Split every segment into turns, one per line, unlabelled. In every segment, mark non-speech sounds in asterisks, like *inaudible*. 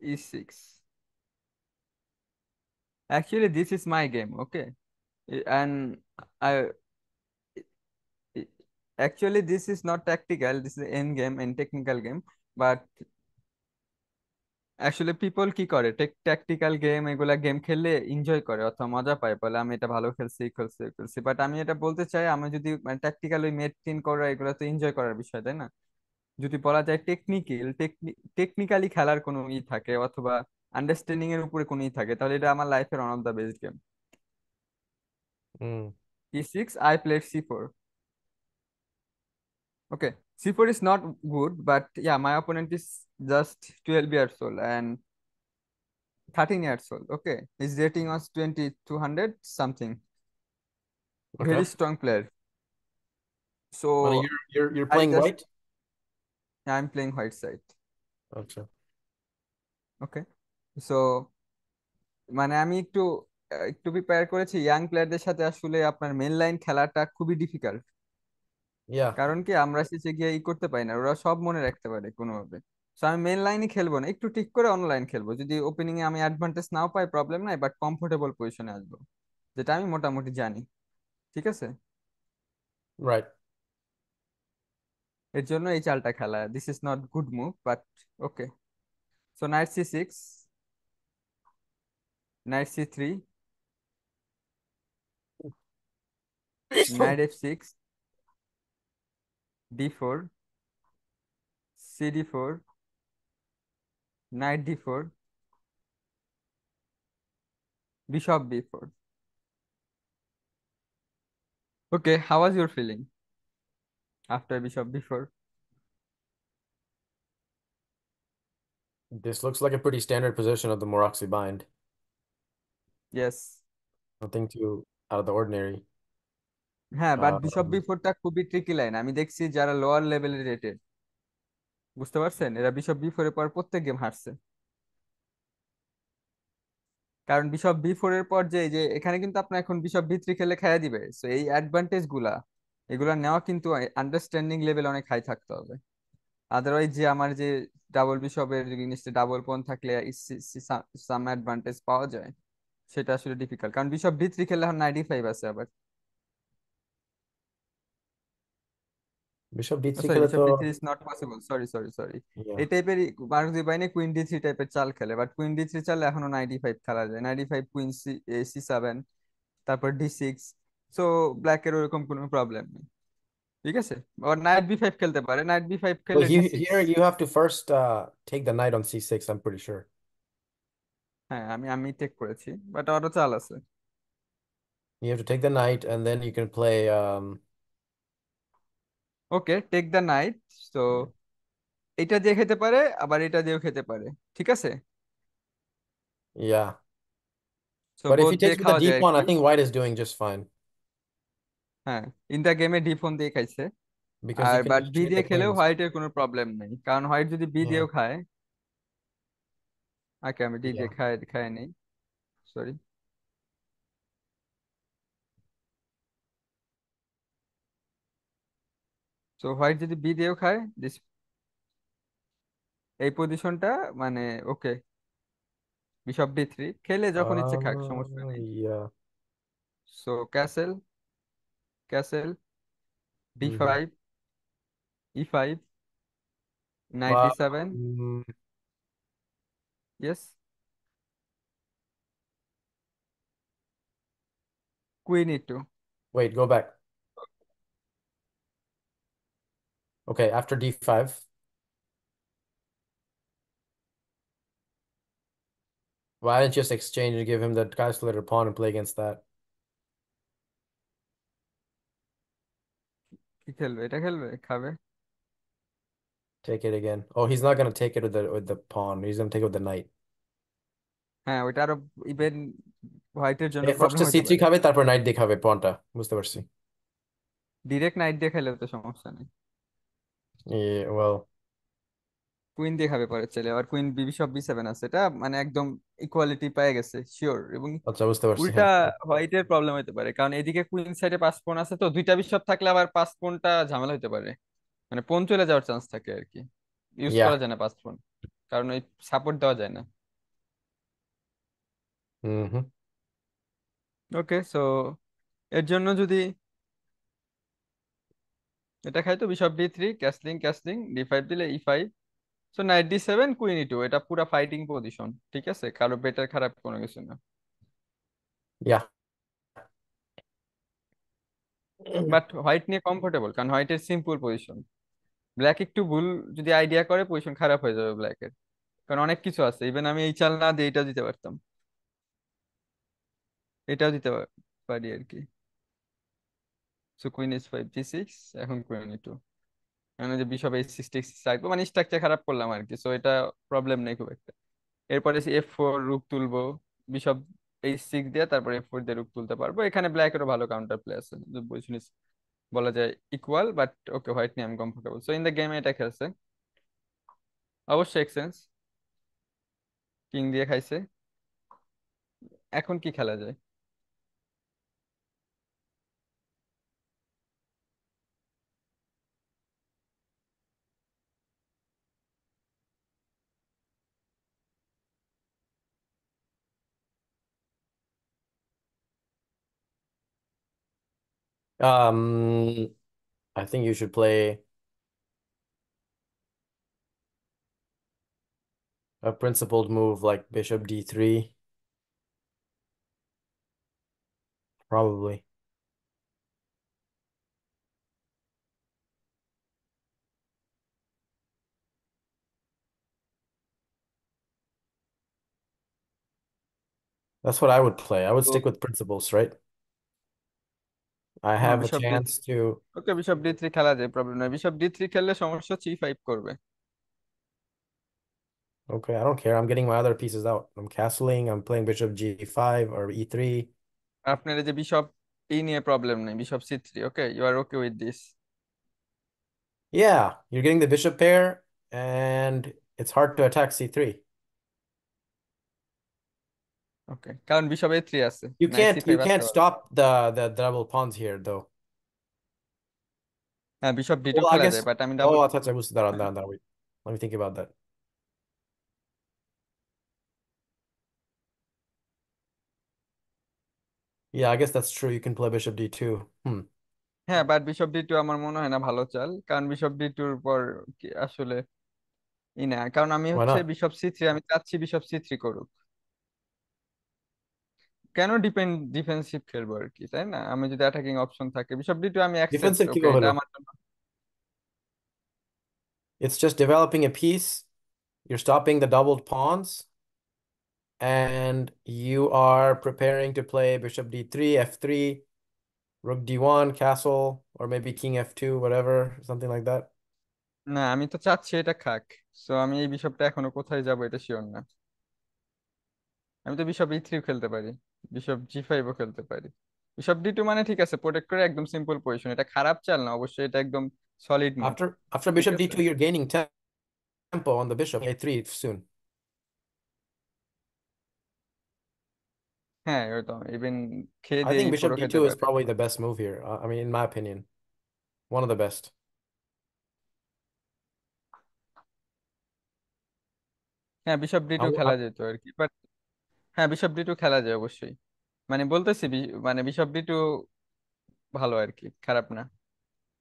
e6 actually this is my game okay and i actually this is not tactical this is end game and technical game but আসলে people কি করে tactical game এগুলা game খেললে enjoy করে অথবা মজা পায় বলে আমি এটা ভালো খেলছি খেলছি খেলছি বাট আমি এটা বলতে চাই আমি যদি ট্যাকটিক্যাল ওই মেড টিন করা এগুলো তো এনজয় করার বিষয় তাই না যদি বলা যায় টেকনিক্যাল টেকনিক্যালি খেলার কোনো ই থাকে অথবা আন্ডারস্ট্যান্ডিং এর উপরে কোনো ই থাকে তাহলে এটা আমার লাইফের one of the best game hmm t six I played c four Okay, C4 is not good, but yeah, my opponent is just 12 years old and 13 years old. Okay, his rating was 20, 200 something. Okay. Very strong player. So well, you're, you're, you're playing just, white? I'm playing white side. আচ্ছা okay so মানে আমি একটু একটু prepare করেছি young প্লেয়ারদের সাথে আসলে আপনার মেন লাইন খেলাটা খুবই ডিফিকাল্ট কারণ কি আমরা শেষে গিয়ে ই করতে পারি না ওরা সব মনে রাখতে পারে কোনোভাবে সো আমি মেন লাইনে খেলবো না একটু ঠিক করে অনলাইন খেলবো যদি ওপেনিং এ আমি অ্যাডভান্টেজ নাও পাই প্রবলেম নাই বাট কমফোর্টেবল পজিশনে আসবো যেটা আমি মোটামুটি জানি ঠিক আছে রাইট এর জন্য এই চালটা খেলা this is not good move but okay so knight c six knight c three knight F six d four c d four knight d four bishop b4 four okay how's your feeling after bishop d4. This looks
like a pretty standard position of the Moroxy bind. Yes. Nothing too
out of the ordinary. হ্যাঁ but bishop b ফোরটা খুবই tricky line আমি দেখছি যারা lower লেভেলের rated বুঝতে পারছেন এরা বিশপ বি ফোরের পর প্রত্যেক গেম হারছে কারণ বিশপ বি ফোরের পর যে যে এখানে কিন্তু আপনার এখন বিশপ বি থ্রি খেলে খেলা দিবে সো এই অ্যাডভান্টেজ গুলা এগুলো নেওয়া কিন্তু আন্ডারস্ট্যান্ডিং লেভেল অনেক হাই থাকতে হবে আদারওয়াইজ যে আমার যে ডাবল বিশপের জিনিসটা ডাবল পন থাকলে সাম অ্যাডভান্টেজ পাওয়া যায় সেটা আসলে ডিফিকাল্ট কারণ বিশপ ডি থ্রি খেললে এখন নাইনটি ফাইভ আছে আবার সরি সরি সরি এই বাইনে থ্রি টাইপের চাল খেলে বাট থ্রি এখনো ফাইভ খেলা যায় নাইনটি ফাইভ সেভেন তারপর ডি সিক্স সো ব্ল্যাকের ওরকম কোনো প্রবলেম নেই ঠিক আছে ওর নাইট বি ফাইভ খেলতে পারে নাইট বি ফাইভ খেলে here you have
to first take the knight on c six I am pretty
sure হ্যাঁ আমি আমি টেক করেছি বাট আরো চাল আছে You have to take the knight and then you can play um okay take the knight so এটা দিয়ে খেতে পারে আবার এটা দিয়েও খেতে পারে ঠিক আছে yeah so but if he takes with the deep one I think white is doing just fine হ্যাঁ ইন দা গেমে ডি ফোন দিয়ে খাইছে আর বাট বি দিয়ে খেলেও হোয়াইটের কোনো প্রবলেম নেই কারণ হোয়াইট যদি বি দিয়েও খায় ওকে আচ্ছা, আমি ডি দিয়ে খাই খাই নেই সরি সো হোয়াইট যদি বি দিয়েও খায় দিস এই পজিশনটা মানে ওকে বিশপ বি থ্রি খেলে যখন ইচ্ছে খাক সমস্যা নেই so ah, castle castle, d5, e5, knight wow. 7 Yes.
Queen e2. Wait, go back. Okay, after d5. Why didn't you just exchange and give him the castle pawn and play against that?
কি খেলবে এটা খেলবে খাবে
Take it again. Oh, he's not gonna take it with the with the pawn. He's gonna take it with the knight.
হ্যাঁ ওইটা আরো even হোয়াইটের জন্য প্রবলেম ফার্স্টে হতে c3 পারে খাবে তারপর নাইট
দিয়ে খাবে পনটা বুঝতে পারছি
ডিরেক্ট নাইট দিয়ে খেলে তো সমস্যা নেই Yeah, কুইন দিয়ে খাবে পরে চলে আবার কুইন বিবি সব বি সেভেন আছে এটা মানে একদম ইকুয়ালিটি পেয়ে গেছে শিওর এবং আচ্ছা বুঝতে পারছি উল্টা হোয়াইটের প্রবলেম হতে পারে কারণ এদিকে কুইন সাইডে পাঁচ পন আছে তো দুইটা বিশপ থাকলে আবার পাঁচ পনটা ঝামেলা হতে পারে মানে পন চলে যাওয়ার চান্স থাকে আর কি ইউজ করা যায় না পাঁচ পন কারণ ওই সাপোর্ট দেওয়া যায় না হুম ওকে সো এর জন্য যদি এটা খাই তো bishop D three castling castling d five দিলে e e five so knight seven queen two এটা পুরা ফাইটিং পজিশন ঠিক আছে কারো বেটার খারাপ কোনো কিছু না ইয়া বাট হোয়াইট নিয়ে কমফোর্টেবল কারণ হোয়াইটের সিম্পল পজিশন ব্ল্যাক একটু ভুল যদি আইডিয়া করে পজিশন খারাপ হয়ে যাবে ব্ল্যাক এর কারণ অনেক কিছু আছে ইভেন আমি এই চাল না দিয়ে এটাও দিতে পারতাম এটাও দিতে পারি আর কি so queen is five g six এখন কুইন টু মানে যে বিশপ এইচ সিক্স টিক্স মানে স্ট্রাকচার খারাপ করলাম আর কি সো এটা প্রবলেম নেই খুব একটা এরপরে এফ ফোর রুক তুলবো বিশপ এইচ সিক্স দিয়ে তারপরে এফ ফোর দিয়ে রুক তুলতে পারবো এখানে ব্ল্যাকেরও ভালো কাউন্টার প্লে আছে বলা যায় ইকুয়াল বাট ওকে হোয়াইট নিয়ে আমি comfortable so in the game এটা খেলছে অবশ্যই এক্সচেঞ্জ কিং দিয়ে খাইছে এখন কি খেলা যায়
Um, I think you should play a principled move like bishop d3. Probably. That's what I would play. I would stick with principles, right? I have a chance to.
Okay, bishop d three. খেলা যায় problem নাই bishop d three. খেললে সমস্যা হচ্ছে ই করবে
Okay, I don't care. I'm getting my other pieces out. I'm castling. I'm playing bishop g5 or e3.
আপনার এই যে বিশপ ই নিয়ে প্রবলেম নেই bishop c three Okay, you are okay with
Yeah, you're getting the bishop pair, and it's hard to attack c3.
Okay, কারণ bishop a3 আছে. You can't you can't stop
the the double pawns here though. হ্যাঁ bishop d2 খেলা যায় but আমি double Oh আচ্ছা আচ্ছা বুঝতে দাঁড়ান দাঁড়ান দাঁড়ান Let me think about that. Yeah, I guess that's true. You can play bishop d2. Hmm.
হ্যাঁ বাট বিশপ ডি টু আমার মনে হয় না ভালো চাল কারণ বিশপ ডি টুর পর আসলে ই না কারণ আমি হচ্ছে বিশপ সি থ্রি আমি চাচ্ছি বিশপ সি থ্রি করুক কেন ডিপেন্ড ডিফেন্সিভ খেলবো আর কি তাই না আমি যদি অ্যাটাকিং অপশন থাকে বিশপ ডি আমি ডিফেন্সিভ কি হলো আমার জন্য It's just developing a piece. You're stopping the doubled pawns.
And you are preparing to play bishop d3, f3,
rook d1, castle, or maybe king f2, whatever, something like that. না আমি তো চাচ্ছি এটা খাক সো আমি এই বিষয়টা এখনো কোথায় যাবো এটা শিওর না আমি তো বিশপ ই থ্রিও খেলতে পারি বিশপ জি ফাইভও খেলতে পারি বিশপ ডি টু মানে ঠিক আছে প্রোটেক্ট করে একদম সিম্পল পজিশন এটা খারাপ চাল না অবশ্যই এটা একদম solid move after after bishop d two you are gaining tempo on the bishop a three soon
হ্যাঁ ওটা ইভেন খেয়ে দিয়ে I think bishop d2 is probably the best move here. Uh, I mean, in my opinion, one of the best.
হ্যাঁ bishop d two খেলা যেত আর কি but হ্যাঁ bishop d two খেলা যায় অবশ্যই মানে বলতেছি বি- মানে বিশপ ডি টু ভালো আর কি খারাপ না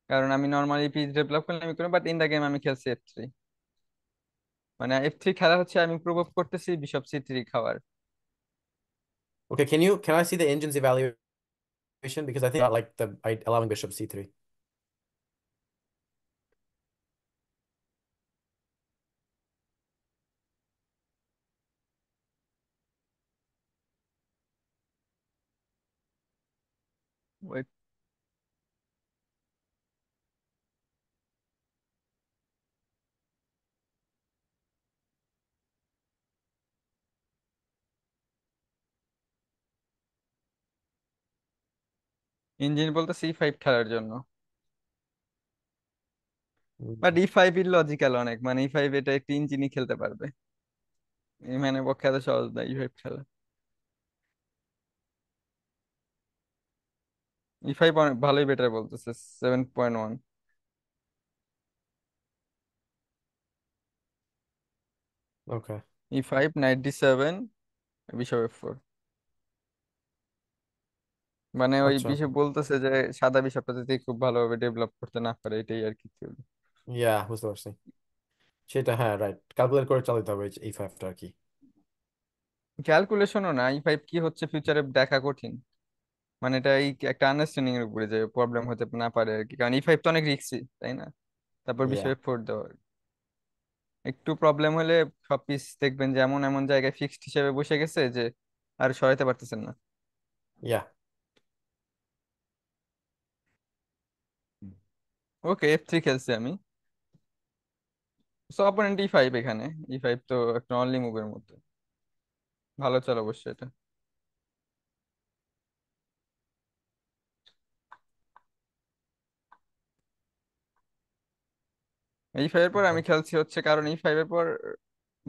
কারণ আমি নর্মালি পিচ ডেভেলপ করলে আমি কোনো বাট ইন দা গেম আমি খেলছি এফ থ্রি মানে এফ থ্রি খেলা হচ্ছে আমি প্রুভ করতেছি বিশপ সি থ্রি খাওয়ার Okay, can you can I see the engine's evaluation
because I think I like the I, allowing bishop c3.
Wait. Engine বলতে c five খেলার জন্য but e five এর logical অনেক মানে ই e five এটা একটা ইঞ্জিনই খেলতে পারবে মানে পক্ষে এত সহজ না ই e ফাইভ খেলা ইফাই e ভালোই বেটার বলতেছে seven point one okay e five ninety seven bishop F four মানে ওই আচ্ছা বিশপ বলতেছে যে সাদা বিশপটা যদি খুব ভালোভাবে ডেভেলপ করতে না পারে এটাই আর কি theory। ইয়া বুঝতে পারছি সেটা হ্যাঁ রাইট ক্যালকুলেট করে চালাতে হবে এই ফাইভটা e আর কি ক্যালকুলেশনও না ই e ফাইভ কি হচ্ছে ফিউচারে দেখা কঠিন মানে এটা এই একটা আন্ডারস্ট্যান্ডিং এর উপরে যে প্রবলেম হতে না পারে আর কি কারণ ই e ফাইভ তো অনেক রিক্সি তাই না তারপর বিষয়ে ফোর দেওয়ার একটু প্রবলেম হলে সব পিস দেখবেন যে এমন এমন জায়গায় ফিক্সড হিসেবে বসে গেছে যে আর সরাইতে পারতেছেন না ইয়া ওকে এফ থ্রি খেলছি আমি সো অপোনেন্ট ই ফাইভ এখানে ই e ফাইভ তো একটা অনলি মুভের মতো ভালো চল অবশ্যই এটা এই e এর পর আমি খেলছি হচ্ছে কারণ e এই ফাইভের পর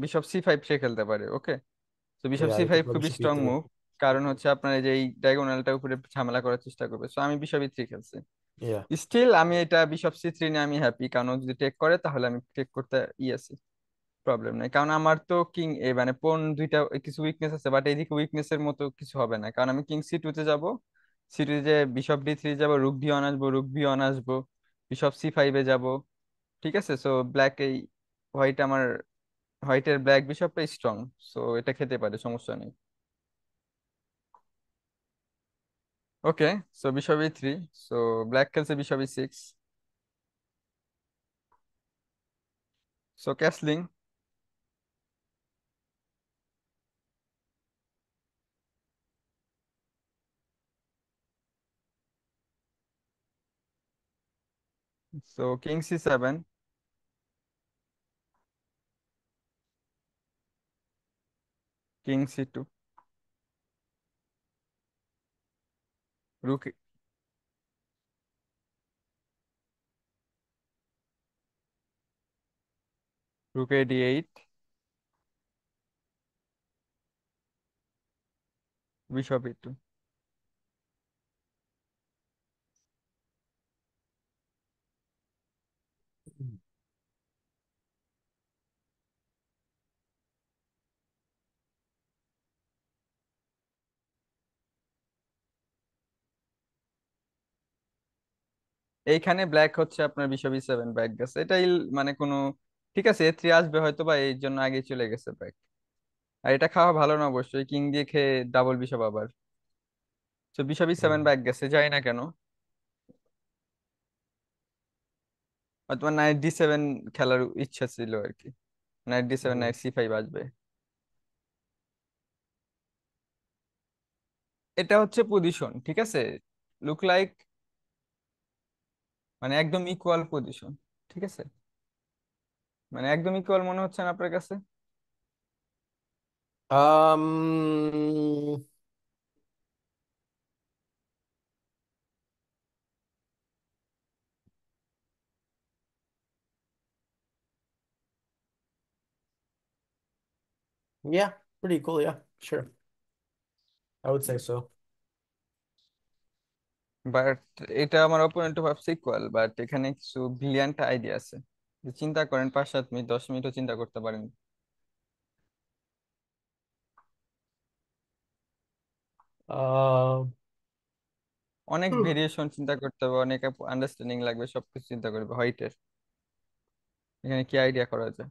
বিশপ সি ফাইভ সে খেলতে পারে ওকে তো বিশপ সি ফাইভ খুবই স্ট্রং মুভ কারণ হচ্ছে আপনার এই যে এই ডায়াগোনালটা উপরে ঝামেলা করার চেষ্টা করবে সো আমি বিশপ ই থ্রি খেলছি স্টিল আমি এটা বিশপ সি থ্রি নিয়ে আমি হ্যাপি কারণ যদি টেক করে তাহলে আমি টেক করতে ই আছি প্রবলেম নাই কারণ আমার তো কিং এ মানে পোন দুইটা কিছু উইকনেস আছে বাট এইদিকে উইকনেস এর মতো কিছু হবে না কারণ আমি কিং সি টু তে যাবো সি টু যে বিশপ ডি থ্রি যাবো রুক ডি অন আসবো রুক বি অন আসবো বিশপ সি ফাইভে যাবো ঠিক আছে সো ব্ল্যাক এই হোয়াইট আমার হোয়াইটের ব্ল্যাক বিশপটা স্ট্রং সো এটা খেতে পারে সমস্যা নেই okay so bishop e three so black খেলছে bishop e six so castling So king c7. King c2. Rook Rook a d8. Bishop e2. এইখানে ব্ল্যাক হচ্ছে আপনার বিশো বি সেভেন ব্যাক গেছে এটাই মানে কোনো ঠিক আছে এ থ্রি আসবে হয়তো বা এই জন্য আগে চলে গেছে ব্যাক আর এটা খাওয়া ভালো না অবশ্যই কিং দিয়ে খেয়ে ডাবল বিশপ আবার তো বিশো বি সেভেন ব্যাক গেছে যাই না কেন তোমার নাইট ডি সেভেন খেলার ইচ্ছা ছিল আর কি knight D seven knight C five আসবে এটা হচ্ছে পজিশন ঠিক আছে লুক লাইক মানে একদম ইকুয়াল পজিশন ঠিক আছে মানে একদম ইকুয়াল মনে হচ্ছে না আপনার কাছে
Yeah, pretty cool. Yeah, sure. I would say so.
But এটা আমার অপোনেন্ট ভাব সিকুয়াল বাট এখানে কিছু ব্রিলিয়ান্ট আইডিয়া আছে চিন্তা করেন পাঁচ সাত মিনিট দশ মিনিটও চিন্তা করতে পারেন আহ অনেক ভেরিয়েশন চিন্তা করতে হবে অনেক আন্ডারস্ট্যান্ডিং লাগবে সবকিছু চিন্তা করবে হোয়াইটের এখানে কি আইডিয়া করা যায়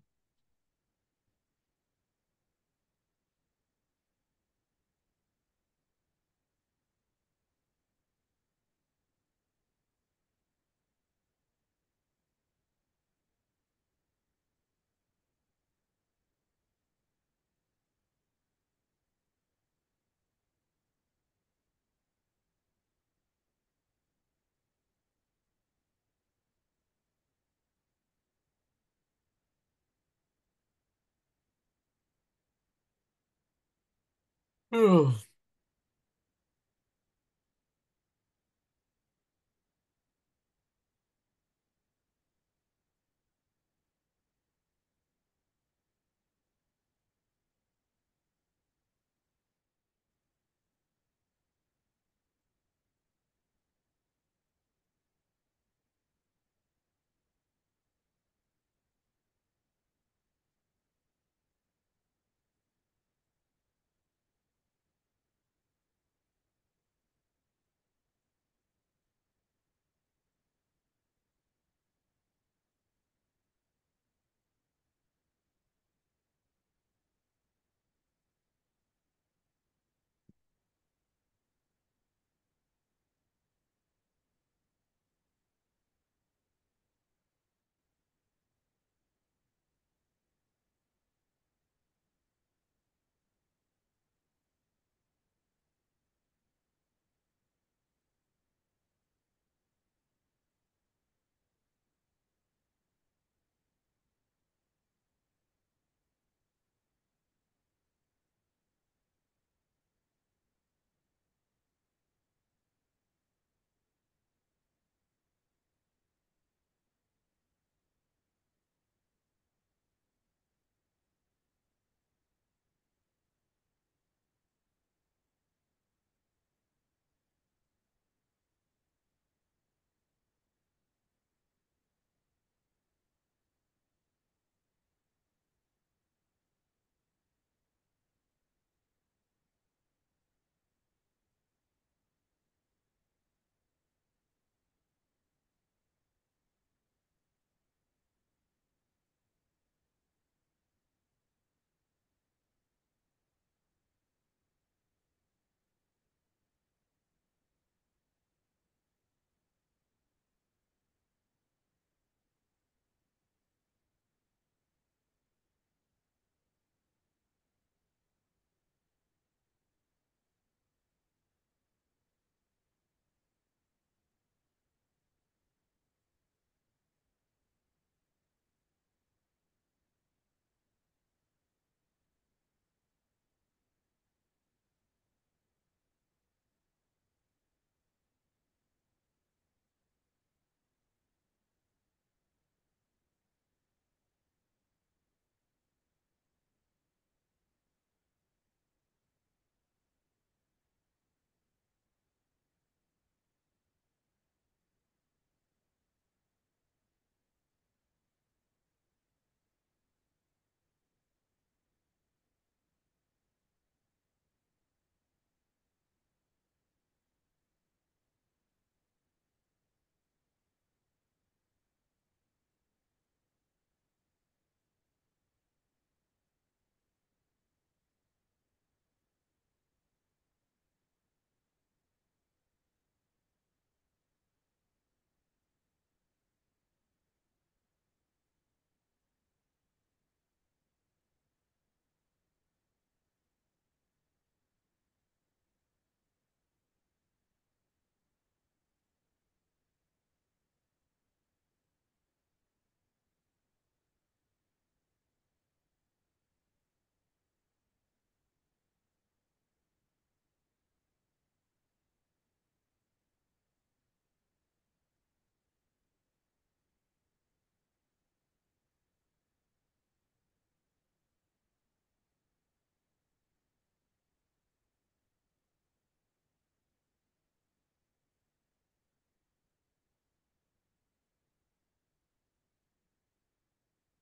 Oh.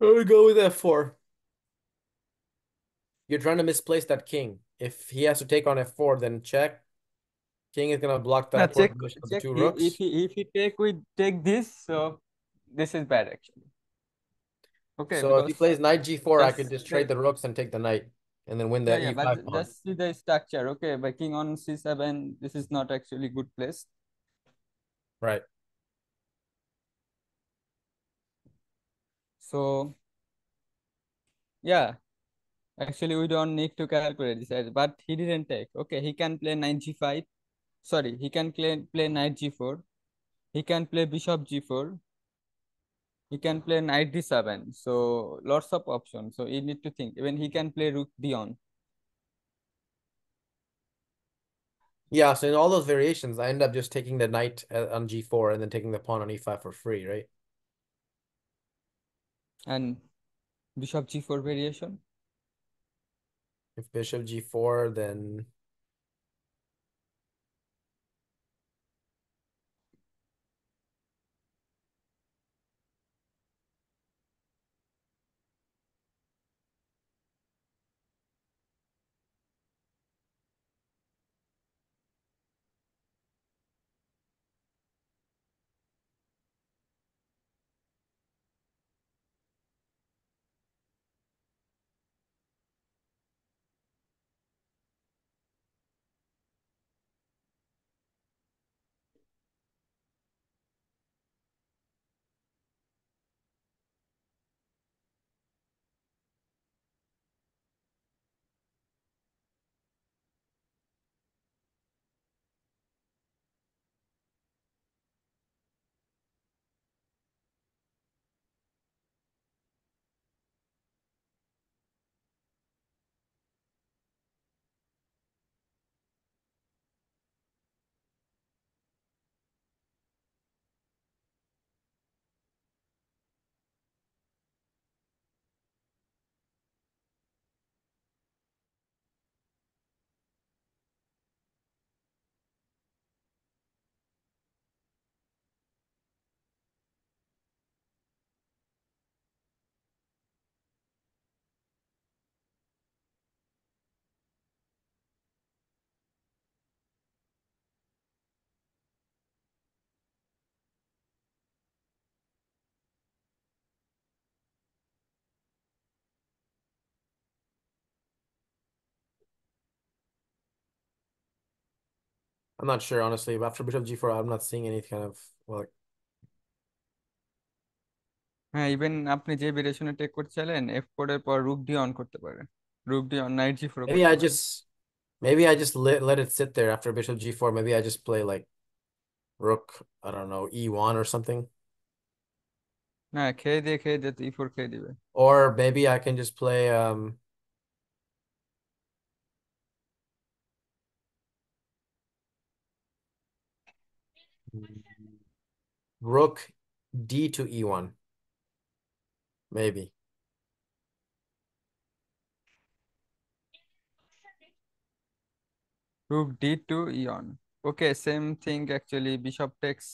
I would go with f4. You're trying to misplace that king. If he has to take on f4, then check. King is gonna block that check. two rooks. If he if he take we
take this, so this is bad actually.
Okay. So if he plays knight g4, I could just trade the rooks and take the knight, and then win the yeah, e5 yeah, but Let's
see the structure. Okay, by king on c7, this is not actually good place. Right. So yeah, actually we don't need to calculate this, but he didn't take. Okay, he can play knight g5. Sorry, he can play, play knight g4. He can play bishop g4. He can play knight d7. So lots of options. So you need to think. Even he can play rook d1. Yeah, so in all those variations, I end up just
taking the knight uh, on g4 and then taking the pawn on e5 for free, right?
and bishop g4 variation. If bishop g4, then
I'm not sure, honestly. But after bishop g4,
I'm not seeing any kind of like. হ্যাঁ even আপনি যে ভেরিয়েশনে take করতে চাইলেন F four এর পর রুক d one করতে পারেন rook d one knight g four maybe I just maybe I just let let
it sit there after of g4 maybe I just play like rook I don't know e1 or something
না খেয়ে দিয়ে খেয়ে দিয়ে ই four খেয়ে দিবে or maybe I can just play
um Rook D to E1.
Maybe. Rook D to E1. Okay, same thing actually. Bishop takes.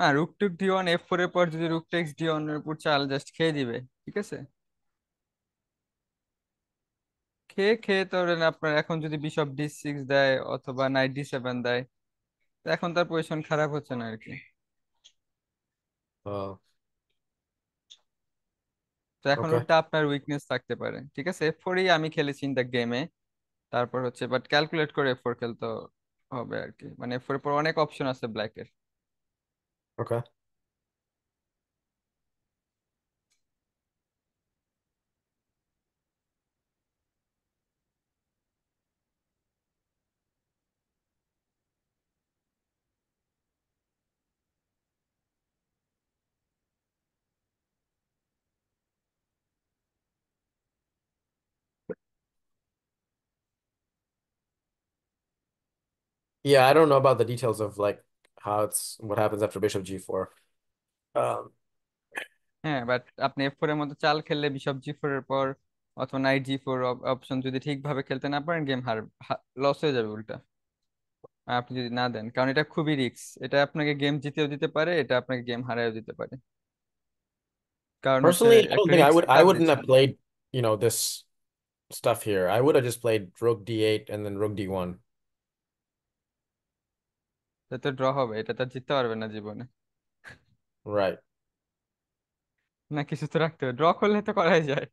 হ্যাঁ rook took d one f four এর পর যদি রুক টেক্স ডি ওয়ান এর উপর চাল just খেয়ে দিবে ঠিক আছে খেয়ে খেয়ে ধরেন আপনার এখন যদি বিশপ ডি সিক্স দেয় অথবা নাইট ডি সেভেন দেয় এখন তার পজিশন খারাপ হচ্ছে না আর কি তো এখন ওটা আপনার উইকনেস থাকতে পারে ঠিক আছে এফ ফোরই আমি খেলেছি ইন দ্য গেমে তারপর হচ্ছে বাট ক্যালকুলেট করে এফ ফোর খেলতে হবে আর কি মানে এফ ফোর পর অনেক অপশন আছে ব্ল্যাকের
okay Yeah, I don't know about the details of like how it's what happens after bishop g4.
Um, হ্যাঁ বাট আপনি এফ ফোর এর মতো চাল খেললে বিশপ জি ফোর এর পর অথবা নাইট জি ফোর অপশন যদি ঠিকভাবে খেলতে না পারেন গেম হার লস হয়ে যাবে উল্টা আপনি যদি না দেন কারণ এটা খুবই রিক্স এটা আপনাকে গেম জিতেও দিতে পারে এটা আপনাকে গেম হারায়ও দিতে পারে কারণ personally I don't think I would I wouldn't have
played you know this stuff here I would have just played rook d8 and then rook d1 এটা
ড্র হবে এটা তো জিততে পারবে না জীবনে রাইট না কিছু তো রাখতে হবে ড্র করলে তো করাই যায়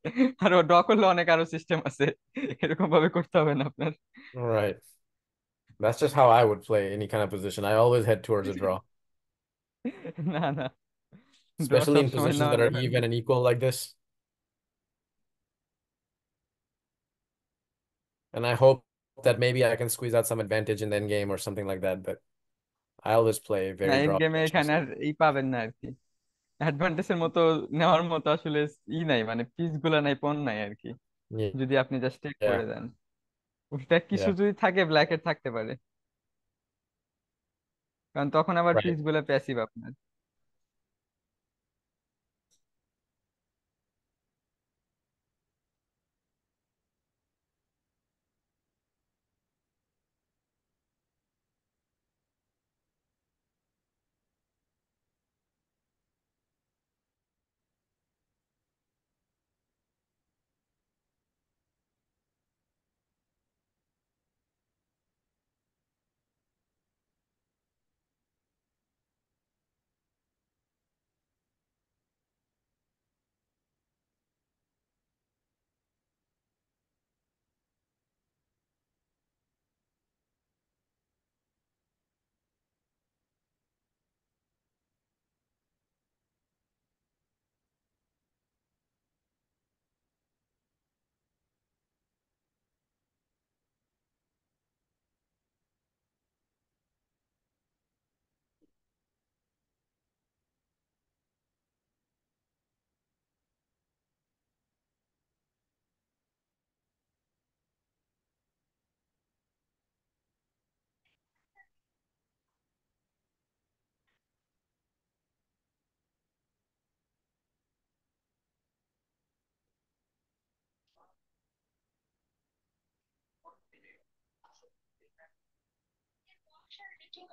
আর ড্র করলে অনেক আরো সিস্টেম আছে এরকম ভাবে করতে হবে না আপনার
right That's just how I would play any kind of position. I always head towards a draw.
*laughs* Especially in positions that are even
and equal like this. And I hope that maybe I can squeeze out some advantage in the end game or something like that, but I always play very না drop গেমে এখানে আর
ই পাবেন না আর কি অ্যাডভান্টেজের মতো নেওয়ার মতো আসলে ই নাই মানে পিস গুলা নাই পন নাই আর কি যদি আপনি জাস্ট টেক করে দেন ওটা কিছু যদি থাকে ব্ল্যাকের থাকতে পারে কারণ তখন আবার পিস গুলা প্যাসিভ আপনার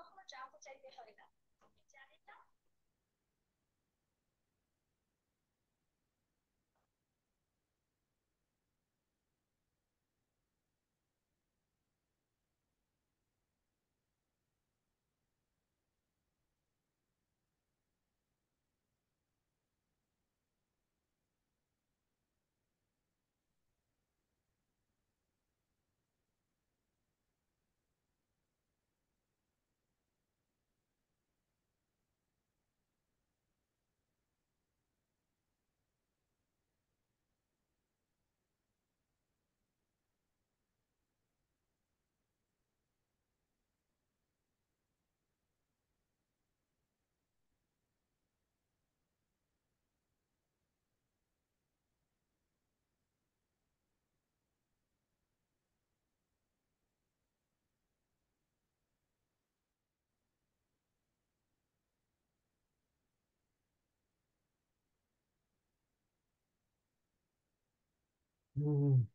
কখনো জানতে চাইতে হয় না আপনি জানেন না
Mm.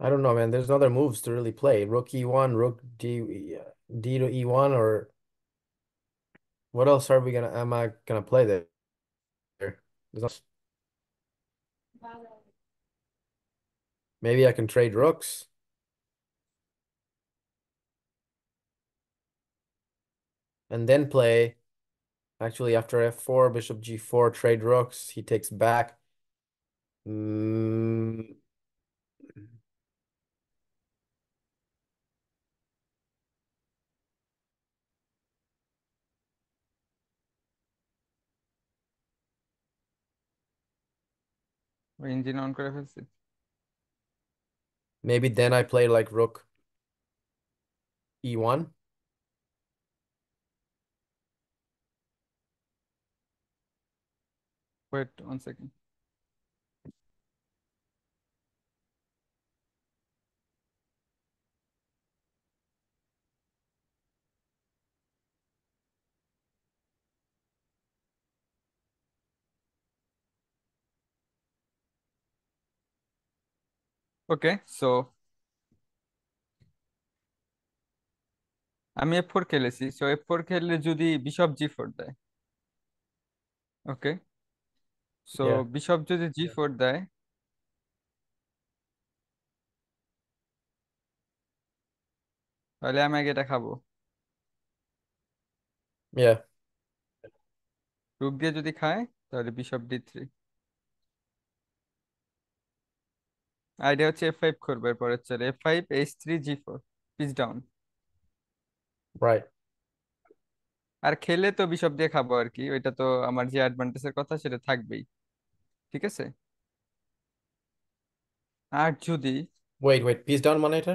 I don't know, man. There's other moves to really play. Rook E1, Rook D, D to E1, or what else are we gonna? Am I gonna play there? There's Maybe I can trade rooks. And then play, actually after f4, bishop g4, trade rooks, he takes back. Mm.
engine on graphics. Maybe
then I play like rook e1.
Wait one second. Okay so আমি f four খেলেছি so f four খেললে যদি bishop G four দেয় okay
so Yeah. Bishop যদি জি four
দেয় তাহলে আমি আগে এটা খাবো Yeah. রুক দিয়ে যদি খায় তাহলে বিশপ ডি থ্রি আইডিয়া হচ্ছে এফ ফাইভ করবে এরপরে চলে F five H three G four piece down right আর খেলে তো বিশপ দিয়ে খাবো আর কি ওইটা তো আমার যে অ্যাডভান্টেজের কথা সেটা থাকবেই ঠিক আছে আর যদি ওয়েট ওয়েট পিস
ডাউন মানে এটা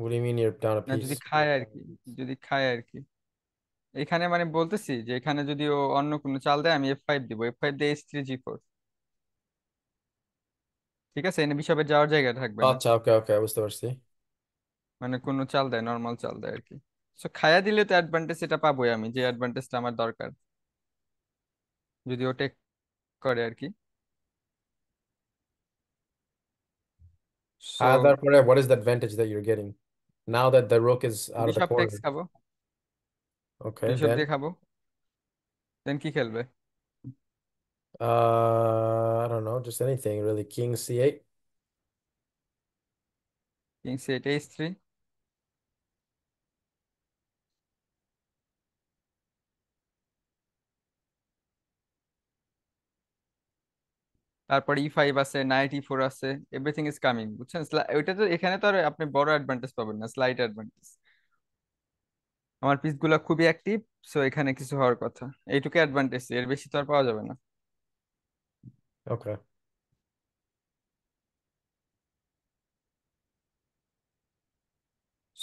What do you mean you're down a piece? যদি
খায় আর কি যদি খায় আর কি এখানে মানে বলতেছি যে এখানে যদি ও অন্য কোনো চাল দেয় আমি এফ ফাইভ দিব এফ ফাইভ দিয়ে এইচ থ্রি জি ফোর ঠিক আছে এনে বিশপে যাওয়ার জায়গা থাকবে না আচ্ছা
ওকে ওকে বুঝতে পারছি
মানে কোনো চাল দেয় নর্মাল চাল দেয় আর কি সো খায়া দিলে তো অ্যাডভান্টেজ এটা পাবোই আমি যে অ্যাডভান্টেজটা আমার দরকার যদি ও টেক করে আর কি so
what is the advantage that you are getting now that the rook is out of the bishop takes corner? খাবো ওকে বিশপ দেন দিয়ে
খাবো দেন কি খেলবে
Uh, I don't know, just anything really. King c8.
King c8, h3. তারপরে E five আছে knight E four আছে everything is coming বুঝছেন ওইটা তো এখানে তো আর আপনি বড় অ্যাডভান্টেজ পাবেন না স্লাইট অ্যাডভান্টেজ আমার পিসগুলো খুবই অ্যাক্টিভ সো এখানে কিছু হওয়ার কথা এইটুকু অ্যাডভান্টেজ এর বেশি তো আর পাওয়া যাবে না Okay.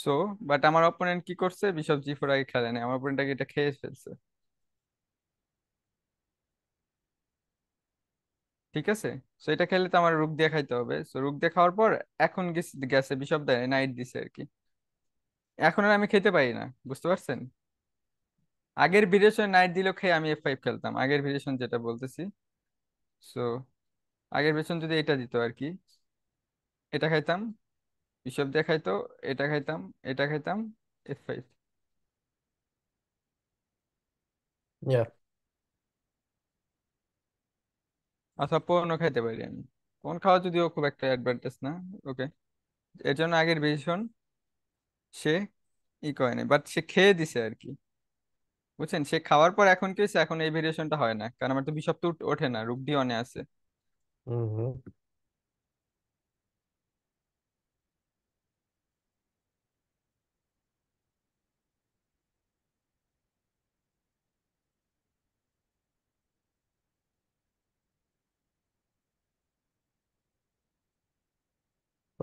সো বাট আমার অপোনেন্ট কি করছে বিশপ জি ফোর আগে খেলে নেই আমার অপোনেন্টটাকে এটা খেয়ে ফেলছে ঠিক আছে সো এটা খেলে তো আমার রুক দিয়ে খাইতে হবে সো রুক দিয়ে খাওয়ার পর এখন গেছে বিশপ দেয় নাইট দিছে আর কি এখন আর আমি খেতে পারি না বুঝতে পারছেন আগের ভিডিয়েশন নাইট দিলেও খেয়ে আমি এফ ফাইভ খেলতাম আগের ভিডিয়েশন যেটা বলতেছি সো আগের বেতন যদি এটা দিত আর কি এটা খাইতাম বিশপ দিয়ে খাইতো এটা খাইতাম এটা খাইতাম এফ ফাইভ আচ্ছা পণও খাইতে পারি আমি পোন খাওয়া যদিও খুব একটা অ্যাডভান্টেজ না ওকে এর জন্য আগের বেসন সে ই করে নাই বাট সে খেয়ে দিছে আর কি বুঝছেন সে খাওয়ার পর এখন কি হয়েছে এখন এই ভেরিয়েশনটা হয় না কারণ আমার তো বিষাক্ত তো ওঠে না রূপ দিয়ে অনে আছে হুম হুম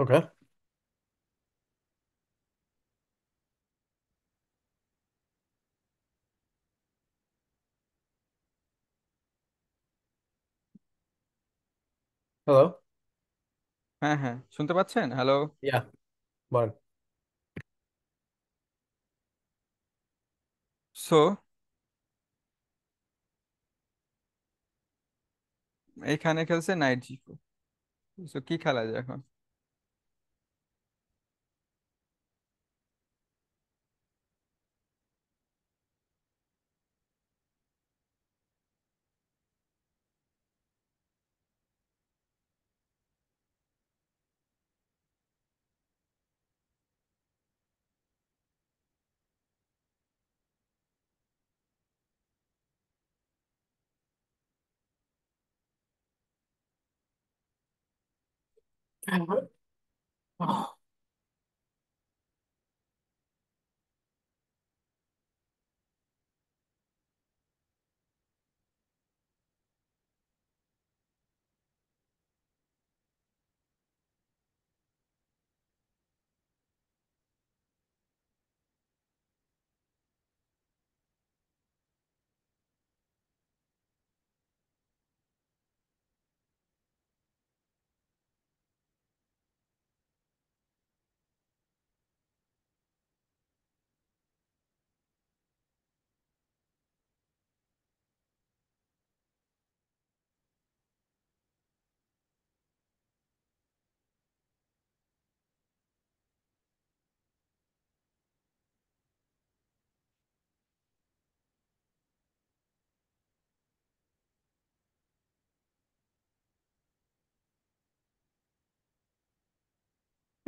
ওকে হ্যালো হ্যাঁ হ্যাঁ শুনতে পাচ্ছেন হ্যালো ইয়া বল সো এইখানে খেলছে নাইট জিকো সো কি খেলা যায় এখন
Uh-huh. Oh.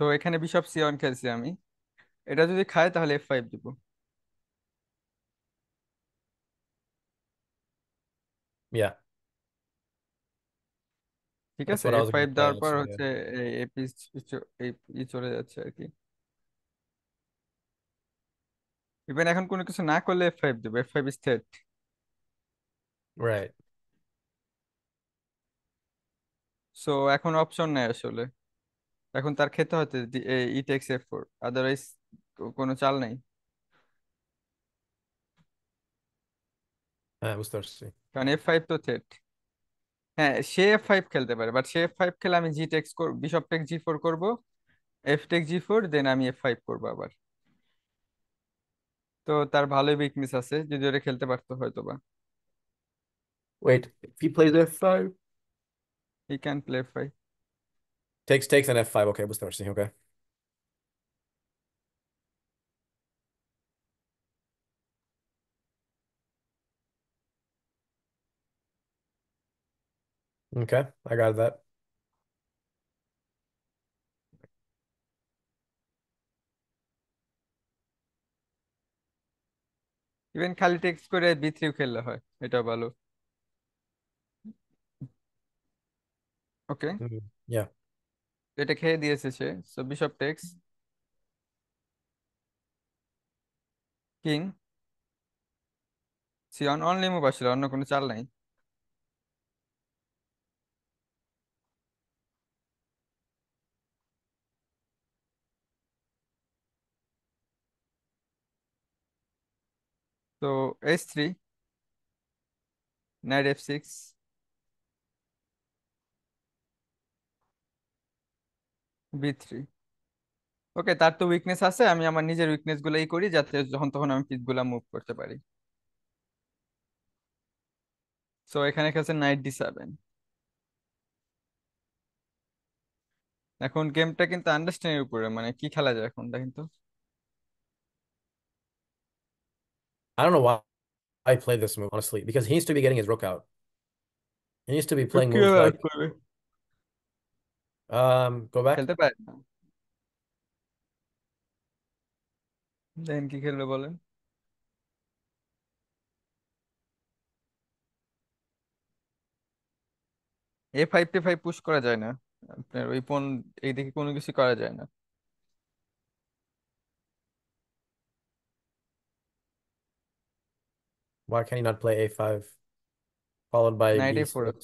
তো এখানে বিশপ সি ওয়ান খেলছি আমি এটা যদি খায় তাহলে এফ ফাইভ দিব ইয়া ঠিক আছে এফ ফাইভ দেওয়ার পর হচ্ছে এই চলে যাচ্ছে আর কি ইভেন এখন কোনো কিছু না করলে এফ ফাইভ দেবে F five is threat right so এখন অপশন নাই আসলে এখন তার খেতে হতে ইট টেক্স এফোর্ট আদারওয়াইজ কোনো চাল নেই হ্যাঁ বুঝতে পারছি কারণ এফ ফাইভ তো থ্রেট হ্যাঁ সে এফ ফাইভ খেলতে পারে বাট সে এফ ফাইভ খেলে আমি G takes bishop take G four করবো F take G four then আমি এফ ফাইভ করবো আবার তো তার ভালোই উইকনেস আছে যদি ওটা খেলতে পারতো হয়তো বা wait he plays F five he can
play F five Takes takes an F five. Okay, we'll start Okay. Okay, I got that.
Even Kali could good at B3 kill the high.
Okay. Yeah.
এটা খেয়ে দিয়েছে সে so bishop takes king সিয়ন only move আসলে অন্য কোনো চাল নাই তো S three knight F six B three okay তার তো উইকনেস আছে আমি আমার নিজের উইকনেস গুলাই করি যাতে যখন তখন আমি পিস গুলা মুভ করতে পারি সো এখানে খেলছে নাইট ডি সেভেন এখন গেমটা কিন্তু আন্ডারস্ট্যান্ড এর উপরে মানে কি খেলা যায় এখন দেখেন তো I don't know why I played
this move honestly because he needs to be getting his rook out. He needs to be playing moves like
Um, go back. খেলতে পারে না দেন কি খেলবে বলেন এ ফাইভ টে ফাইভ পুশ করা যায় না আপনার ওই এই এইদিকে কোনো কিছু করা যায় না
Why can he not play a5 followed by knight b6?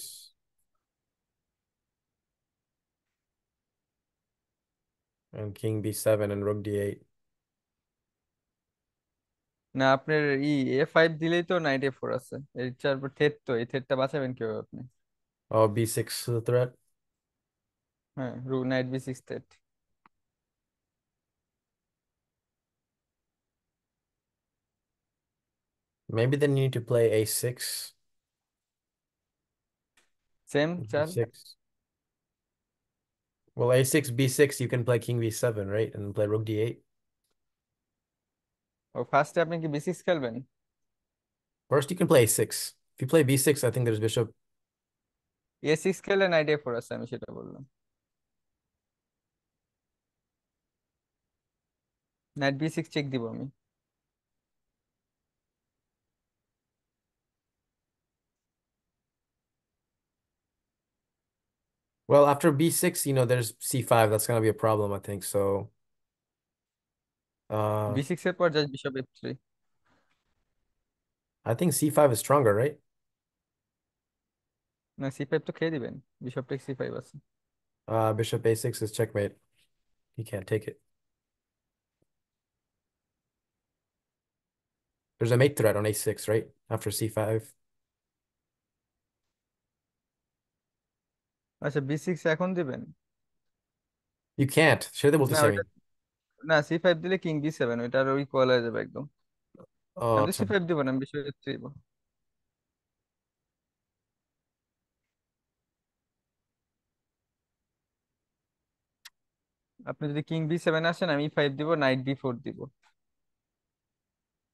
and king b7 and rook d8
না আপনার ই এ ফাইভ দিলেই তো নাইট এ ফোর আছে এর তারপর থেট তো এই থেটটা বাঁচাবেন কিভাবে আপনি
ও বি সিক্স থ্রেট
হ্যাঁ রু নাইট বি সিক্স থেট
Maybe they need to play a6. Same, Chal? Six. Well, a6, b6, you can play king b7, right? And play rook d8.
Or first step, কি b6 Kelvin.
First, you can play a6. If you play b6, I think there's bishop.
a6 Kelvin, I a4 আছে আমি সেটা বললাম knight b6 check. the bomi.
Well, after B6, you know, there's C5. That's gonna be a problem, I think. So, uh, b6
এর just bishop f3
I think C5 is stronger, right?
No, c5 তো খেয়ে দিবেন bishop takes c5 আছে
Uh, Bishop A6 is checkmate. He can't take it. There's a mate threat on A6, right? After C5.
আচ্ছা B six এখন দিবেন you can't সেটাই না বলতেছি আমি ওইটা না সি ফাইভ দিলে কিং বি সেভেন ওইটা আর ওই হয়ে যাবে একদম ও আমি তো আচ্ছা সি ফাইভ দিব না আমি বিষয় দিব আপনি যদি কিং বি সেভেন আসেন আমি ফাইভ e দিব নাইট বি ফোর দিব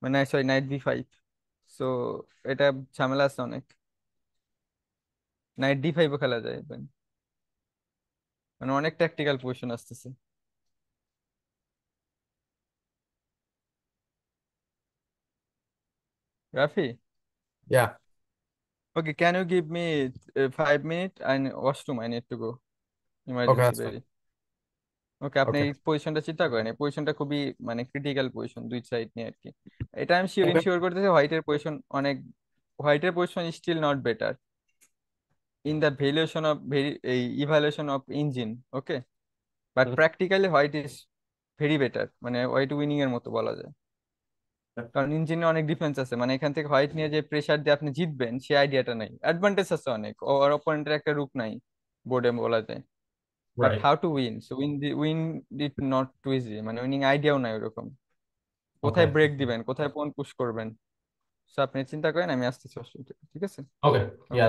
মানে sorry knight B five so এটা ঝামেলা আছে অনেক নাইট ডি ফাইভও খেলা যায় মানে অনেক ট্যাকটিক্যাল কোয়েশন আসতেছে Rafi yeah okay can you give me 5 minute I And washroom, I need to go. Okay আপনি এই পজিশনটা চিন্তা করেন এই পজিশনটা খুবই মানে ক্রিটিক্যাল পজিশন দুই সাইড নিয়ে আর কি এটা আমি শিওর ইনশিওর করতেছি হোয়াইটের পজিশন অনেক হোয়াইটের position still not better in the valuation of evaluation of engine okay but hmm. practically white is very better মানে হোয়াইট উইনিং এর মতো বলা যায় কারণ ইঞ্জিনে অনেক ডিফারেন্স আছে মানে এখান থেকে হোয়াইট নিয়ে যে প্রেসার দিয়ে আপনি জিতবেন সেই আইডিয়াটা নাই অ্যাডভান্টেজ আছে অনেক ওর অপোনেন্টের একটা রুক নাই বোর্ডে বলা যায় but how to win so win the win it not too easy মানে উইনিং আইডিয়াও নাই ওরকম কোথায় ব্রেক দিবেন কোথায় কোন পুশ করবেন সো আপনি চিন্তা করেন আমি আসতেছি ঠিক আছে okay yeah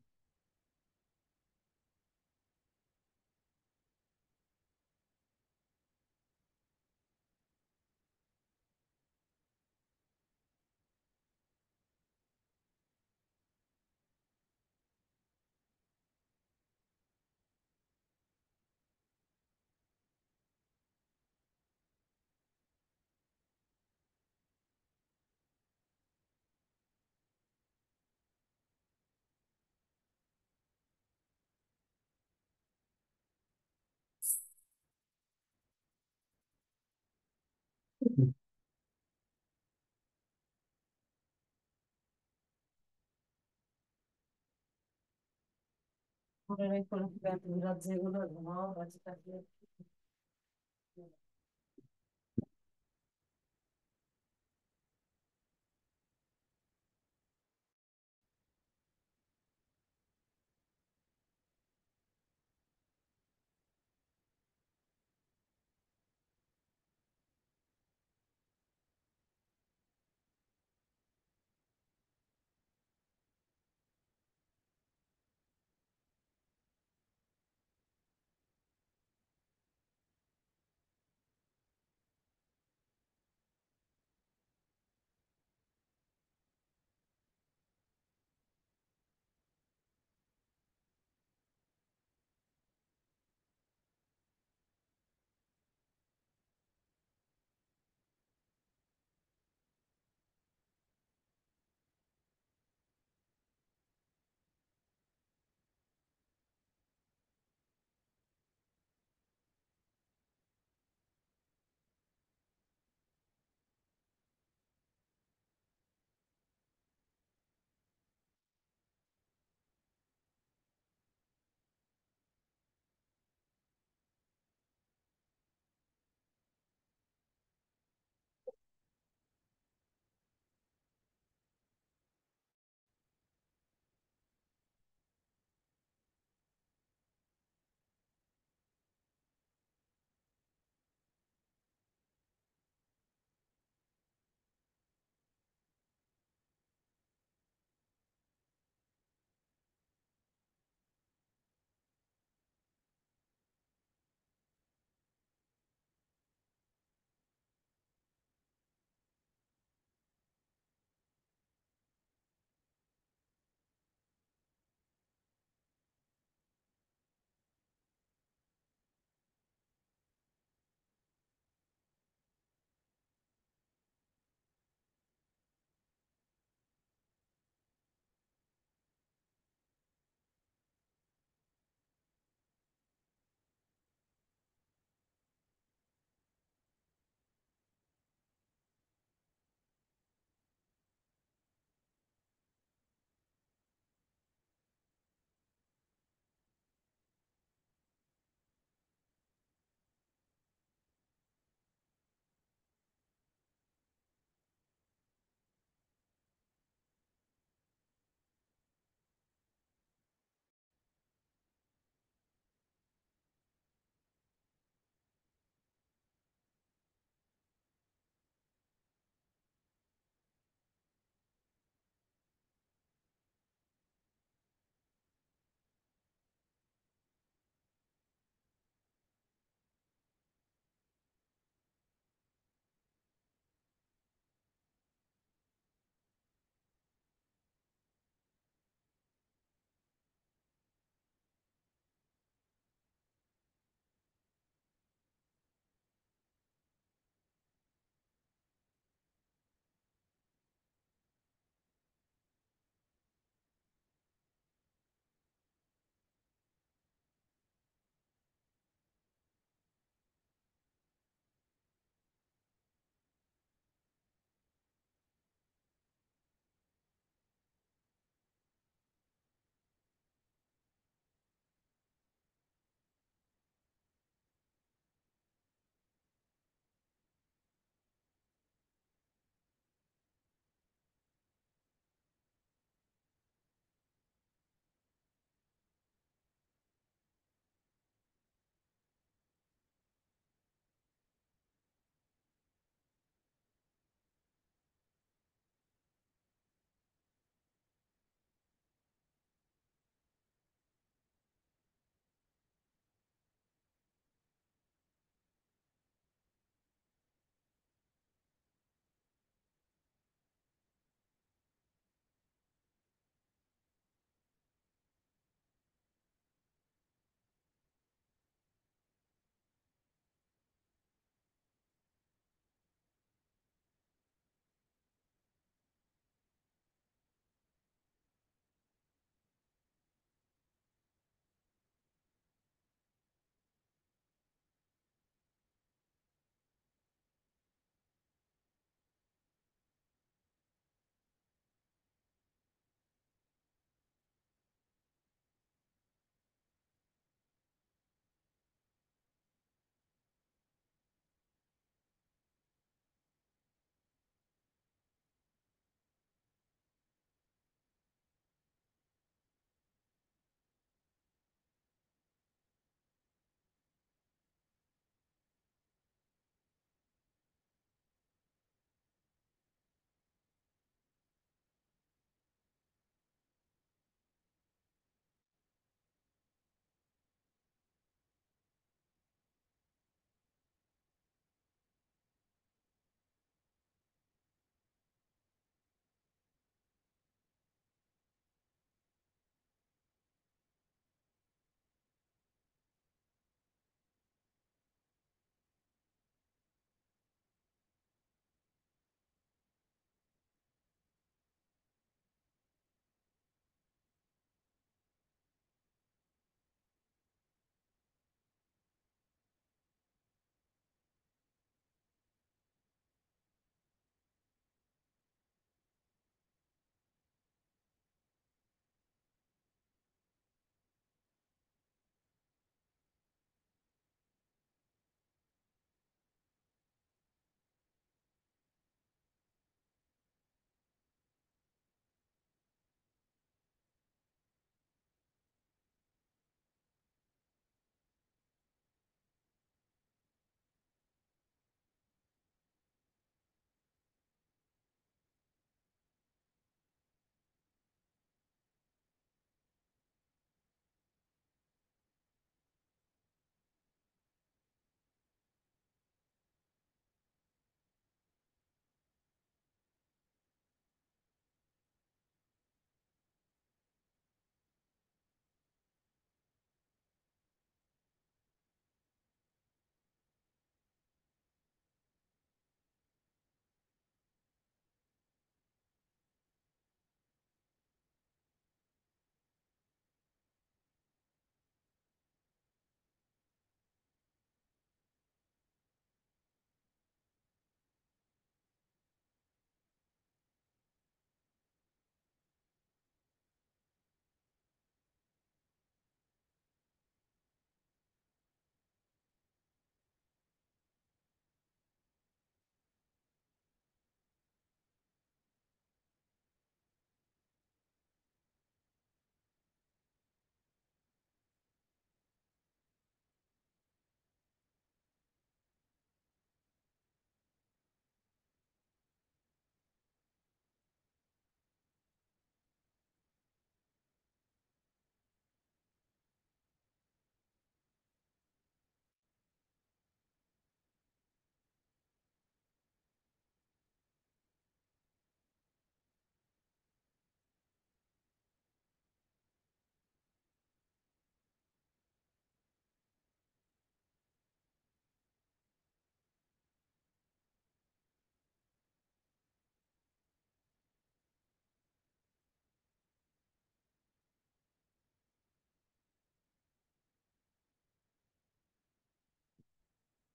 Por aí, quando tiver durado, zero, não, vai ficar aqui.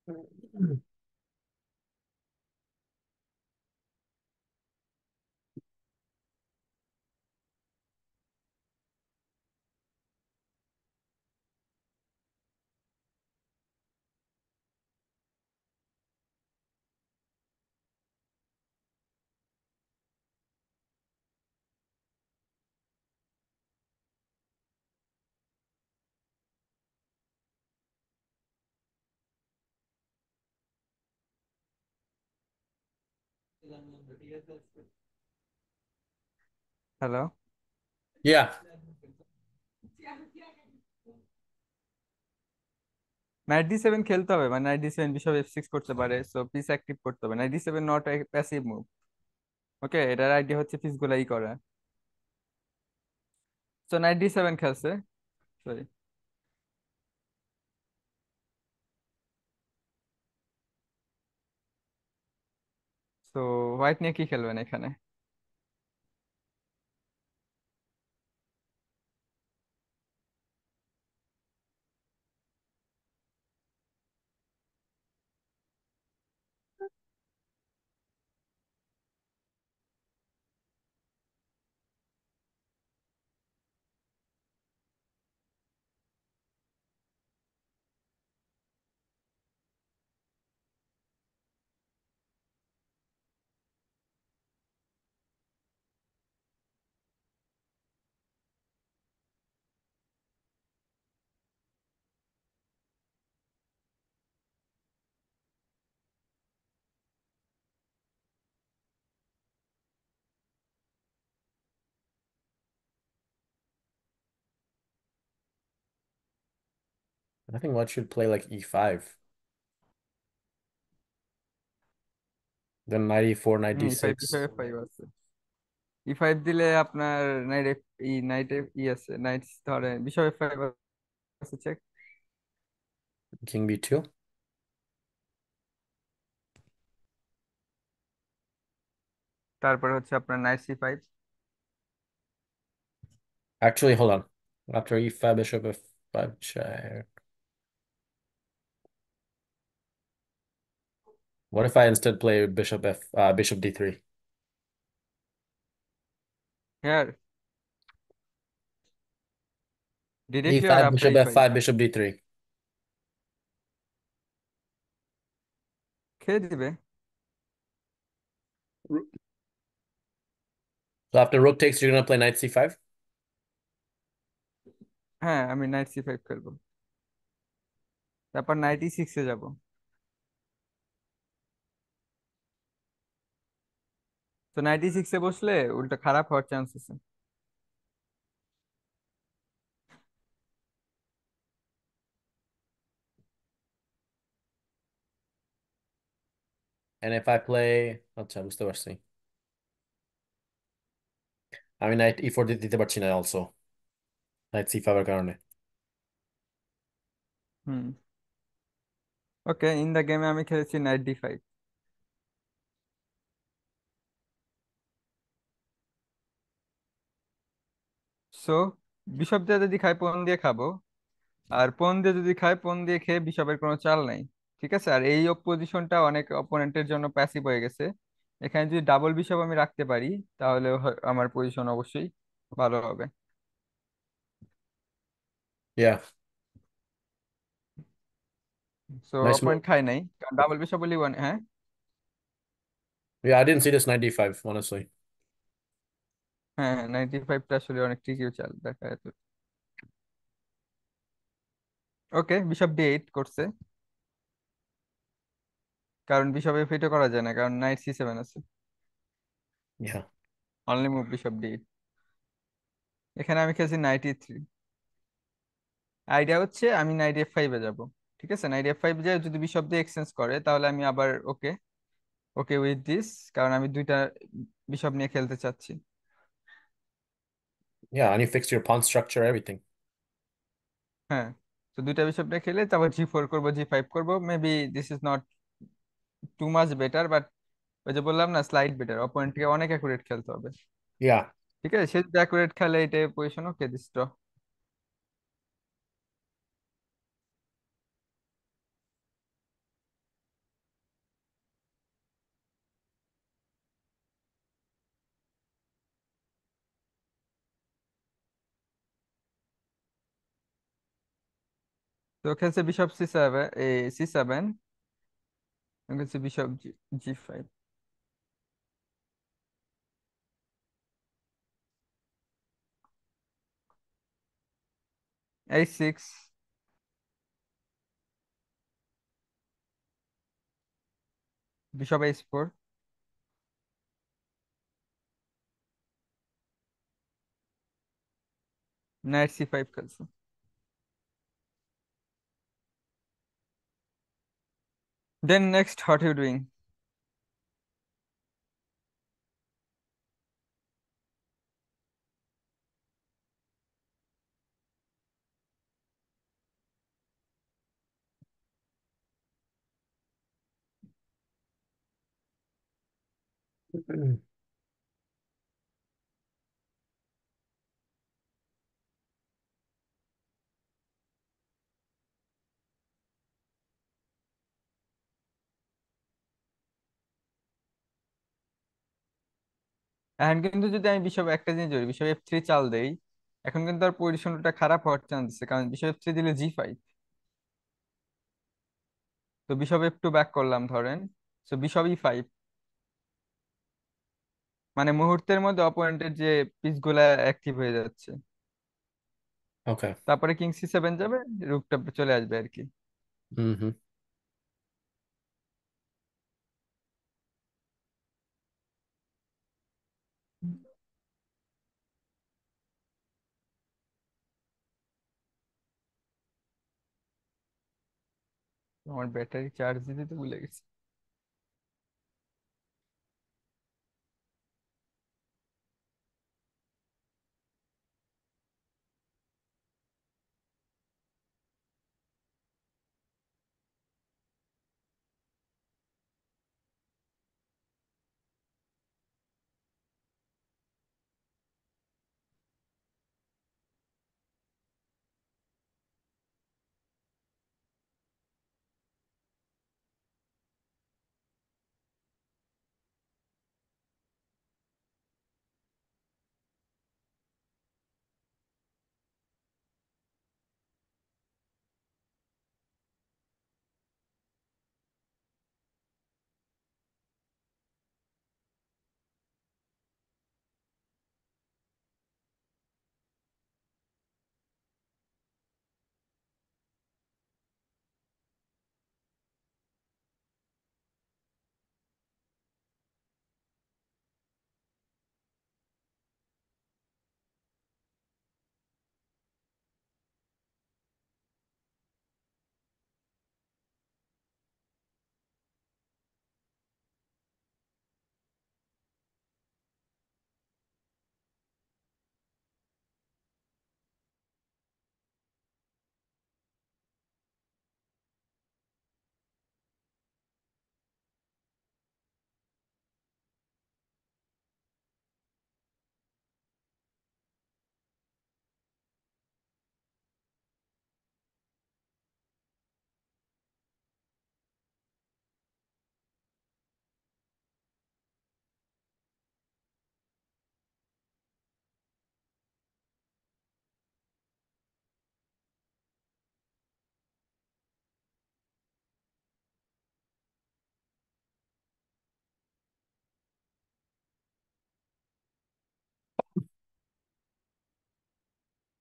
Mm-hmm.
Hello? Yeah. Knight seven খেলতে হবে মানে knight seven bishop F six করতে পারে সো পিস অ্যাক্টিভ করতে হবে knight seven not passive move okay এটার idea হচ্ছে piece গুলাই করা সো নাইট সেভেন খেলছে সরি তো হোয়াইট নিয়ে কি খেলবেন এখানে
I think what should play like e5. Then knight e4, knight d6.
e5 দিলে আপনার knight F E knight F E আছে নাইট ধরে বিশপ 5 আছে check b2 c5
Actually, hold on. After e5, bishop f5, check. What if I instead play bishop f uh, bishop d3?
Yeah. Did it d5 bishop f5 five? bishop d3. খেলে
So after rook takes, you're gonna play knight c5.
I mean knight c five. খেলবো Knight knight six, সিক্সে যাবো তো ninety সিক্সে বসলে উল্টো খারাপ হওয়ার চান্স আছে
And if I play, আচ্ছা বুঝতে পারছি আমি নাইট ই ফোর দিতে পারছি না অলসো নাইট সি ফাইভের কারণে
হুম ওকে ইন দ্য গেমে আমি খেলেছি নাইট ডি ফাইভ সো দিয়ে যদি খাই পণ দিয়ে খাবো আর পণ দিয়ে যদি খাই পণ দিয়ে খেয়ে বিশপের কোনো চাল নাই ঠিক আছে আর এই পজিশনটা অনেক অপোনেন্টের জন্য প্যাসিভ হয়ে গেছে এখানে যদি ডাবল বিষপ আমি রাখতে পারি তাহলে আমার পজিশন অবশ্যই ভালো হবে ইয়া সো অপোনেন্ট নাই কারণ ডাবল বিশপ বলি হ্যাঁ
Yeah, I didn't see this 95, honestly.
হ্যাঁ নাইনটি হ্যাঁ, ফাইভটা আসলে অনেক ট্রিকিও চাল দেখা যেত ওকে বিশপ ডি এইট করছে কারণ বিশপ এফ এইটও করা যায় না কারণ নাইট সি সেভেন আছে only move bishop D eight এখানে আমি খেলছি নাইট ই থ্রি আইডিয়া হচ্ছে আমি নাইট এফ ফাইভে যাবো ঠিক আছে নাইট এফ ফাইভ যায় যদি বিশপ দিয়ে এক্সচেঞ্জ করে তাহলে আমি আবার ওকে ওকে উইথ দিস কারণ আমি দুইটা বিশপ নিয়ে খেলতে চাচ্ছি
Yeah, and you fix your pawn structure, everything.
হ্যাঁ তো দুইটা বিষয়টা খেলে তারপর জি ফোর করবো জি ফাইভ করবো maybe this is not too much better but ওই যে বললাম না স্লাইড বেটার অপোনেন্টকে অনেক অ্যাকুরেট খেলতে হবে ইয়া ঠিক আছে সে যদি অ্যাকুরেট খেলে এটা position okay this So can say bishop c7, a c7. I can say bishop G, g5. a6 bishop h4 knight c5 also Then next, what are you doing? Mm-hmm. এখন কিন্তু যদি আমি বিশ্ব একটা জিনিস ধরি বিশ্ব এফ থ্রি চাল দেই এখন কিন্তু আর পজিশনটা খারাপ হওয়ার চান্স আছে কারণ বিশ্ব এফ থ্রি দিলে জি ফাইভ তো বিশপ এফ টু ব্যাক করলাম ধরেন তো বিশপ ই ফাইভ মানে মুহূর্তের মধ্যে অপোনেন্টের যে গুলা অ্যাক্টিভ হয়ে যাচ্ছে ওকে তারপরে কিং সি সেভেন যাবে রুকটা চলে আসবে আর কি হুম হুম আমার ব্যাটারি চার্জ দিতে তো ভুলে গেছি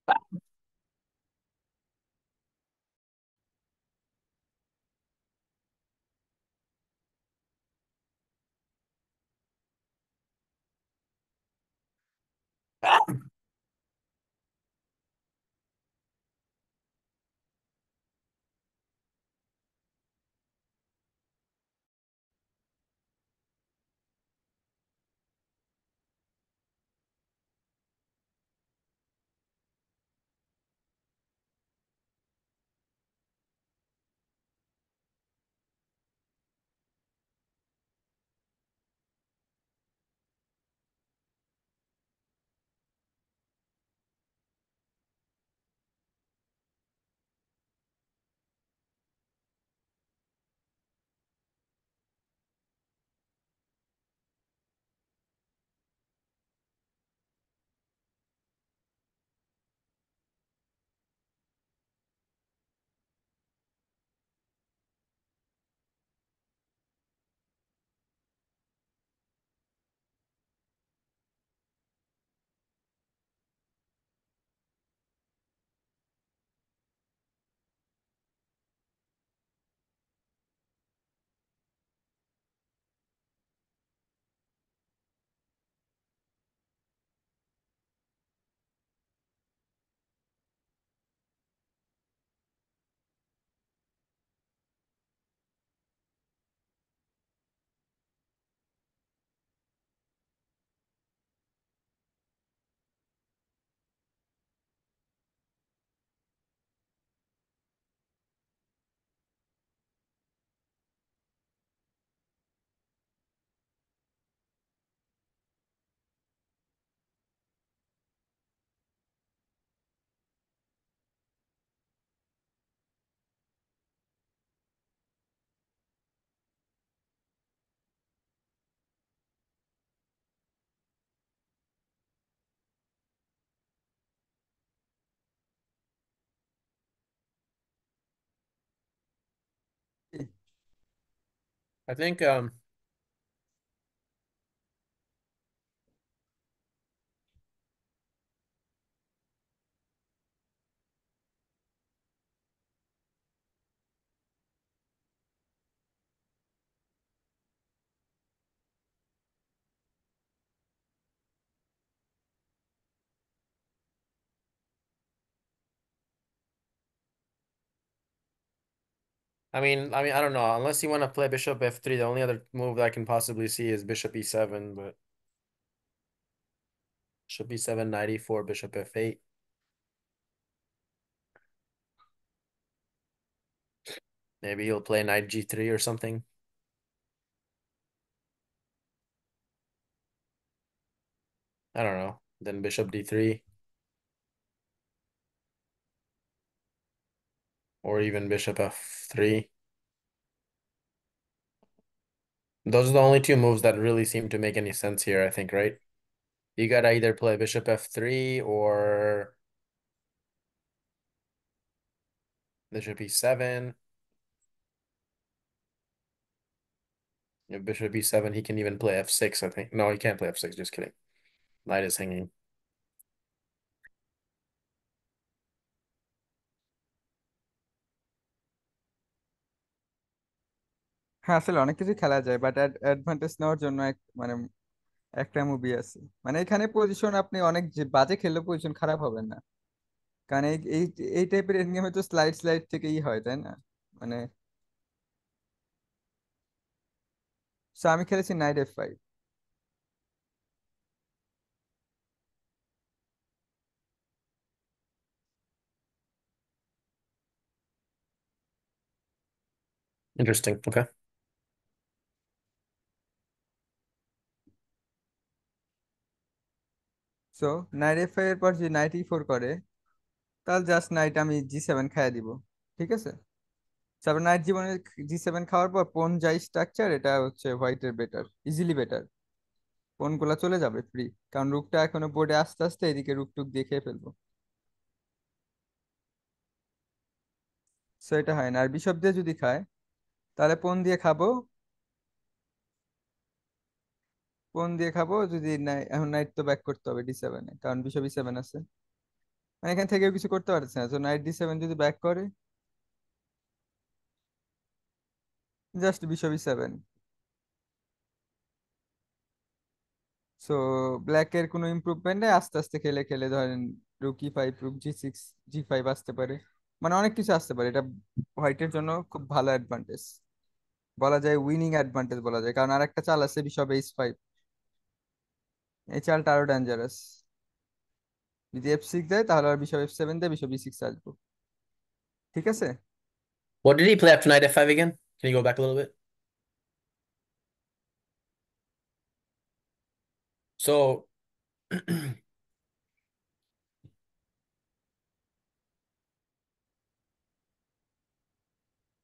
Wow. I think um I mean, I mean, I don't know. Unless you want to play bishop f3, the only other move that I can possibly see is bishop e7, but should be 794 bishop f8. Maybe you'll play knight g3 or something. I don't know. Then bishop d3. or even bishop f3. Those are the only two moves that really seem to make any sense here, I think, right? You gotta either play bishop f3 or bishop e7. If bishop e7, he can even play f6, I think. No, he can't play f6, just kidding. Knight is hanging.
হ্যাঁ আসলে অনেক কিছু খেলা যায় but advantage নেওয়ার জন্য এক মানে একটা মুভি আছে মানে এখানে পজিশন আপনি অনেক যে বাজে খেললে পজিশন খারাপ হবে না কারণ এই এই টাইপের এন্ড তো স্লাইড স্লাইড থেকেই হয় তাই না মানে সো আমি খেলেছি knight F five
Interesting. Okay.
So knight F এর পর যদি নাইট ই ফোর করে তাহলে জাস্ট নাইট আমি জি সেভেন খাইয়ে দিব ঠিক আছে তারপর নাইট জীবনে জি সেভেন খাওয়ার পর পোন যাই স্ট্রাকচার এটা হচ্ছে হোয়াইটের বেটার ইজিলি বেটার পোনগুলো চলে যাবে ফ্রি কারণ রুকটা এখনো বোর্ডে আস্তে আস্তে এদিকে রুকটুক দিয়ে খেয়ে ফেলবো সো এটা হয় না আর বিশপ দিয়ে যদি খায় তাহলে পোন দিয়ে খাবো কোন দিয়ে খাবো যদি এখন নাইট তো ব্যাক করতে হবে ডি সেভেনে কারণ বিশো বি সেভেন আছে মানে এখান থেকেও কিছু করতে পারছে না তো নাইট ডি সেভেন যদি ব্যাক করে just bishop B seven so ব্ল্যাকের কোনো ইম্প্রুভমেন্ট নেই আস্তে আস্তে খেলে খেলে ধরেন rook E five rook G six G five আসতে পারে মানে অনেক কিছু আসতে পারে এটা হোয়াইটের জন্য খুব ভালো অ্যাডভান্টেজ বলা যায় উইনিং অ্যাডভান্টেজ বলা যায় কারণ আর একটা চাল আছে বিশপ এইচ ফাইভ এই চালটা আরো ডেঞ্জারাস যদি এফ সিক্স দেয় তাহলে আর বিশপ এফ সেভেন দেয় বিশপ বি সিক্স আসবো ঠিক আছে What did he play after knight f5 again? Can you go back a little bit?
So *clears throat*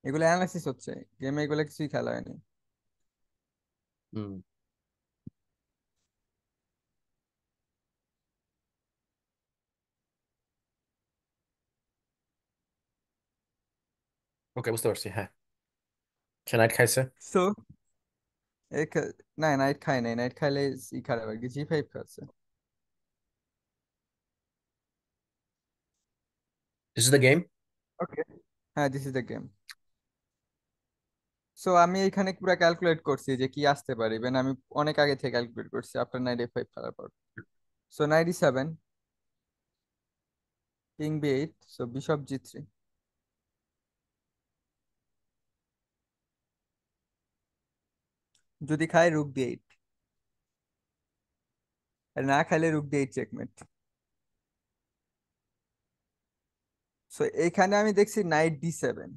এগুলো অ্যানালাইসিস হচ্ছে গেমে এগুলো কিছুই খেলা হয়নি হুম ওকে বুঝতে পারছি
হ্যাঁ সে নাইট খাইছে
সো এ খা- নাইট খাই নাই নাইট খাইলে ই খারাপ আর কি জি ফাইভ খাচ্ছে this is the game okay হ্যাঁ this is the game so আমি এখানে পুরো ক্যালকুলেট করছি যে কি আসতে পারে ইভেন আমি অনেক আগে থেকে ক্যালকুলেট করছি আফটার নাইট এ ফাইভ খেলার পর so knight E seven king B eight so bishop G three যদি খায় রুক দিয়ে এইট আর না খাইলে রুক দিয়ে এইট চেকমেট সো এখানে আমি দেখছি নাইট ডি সেভেন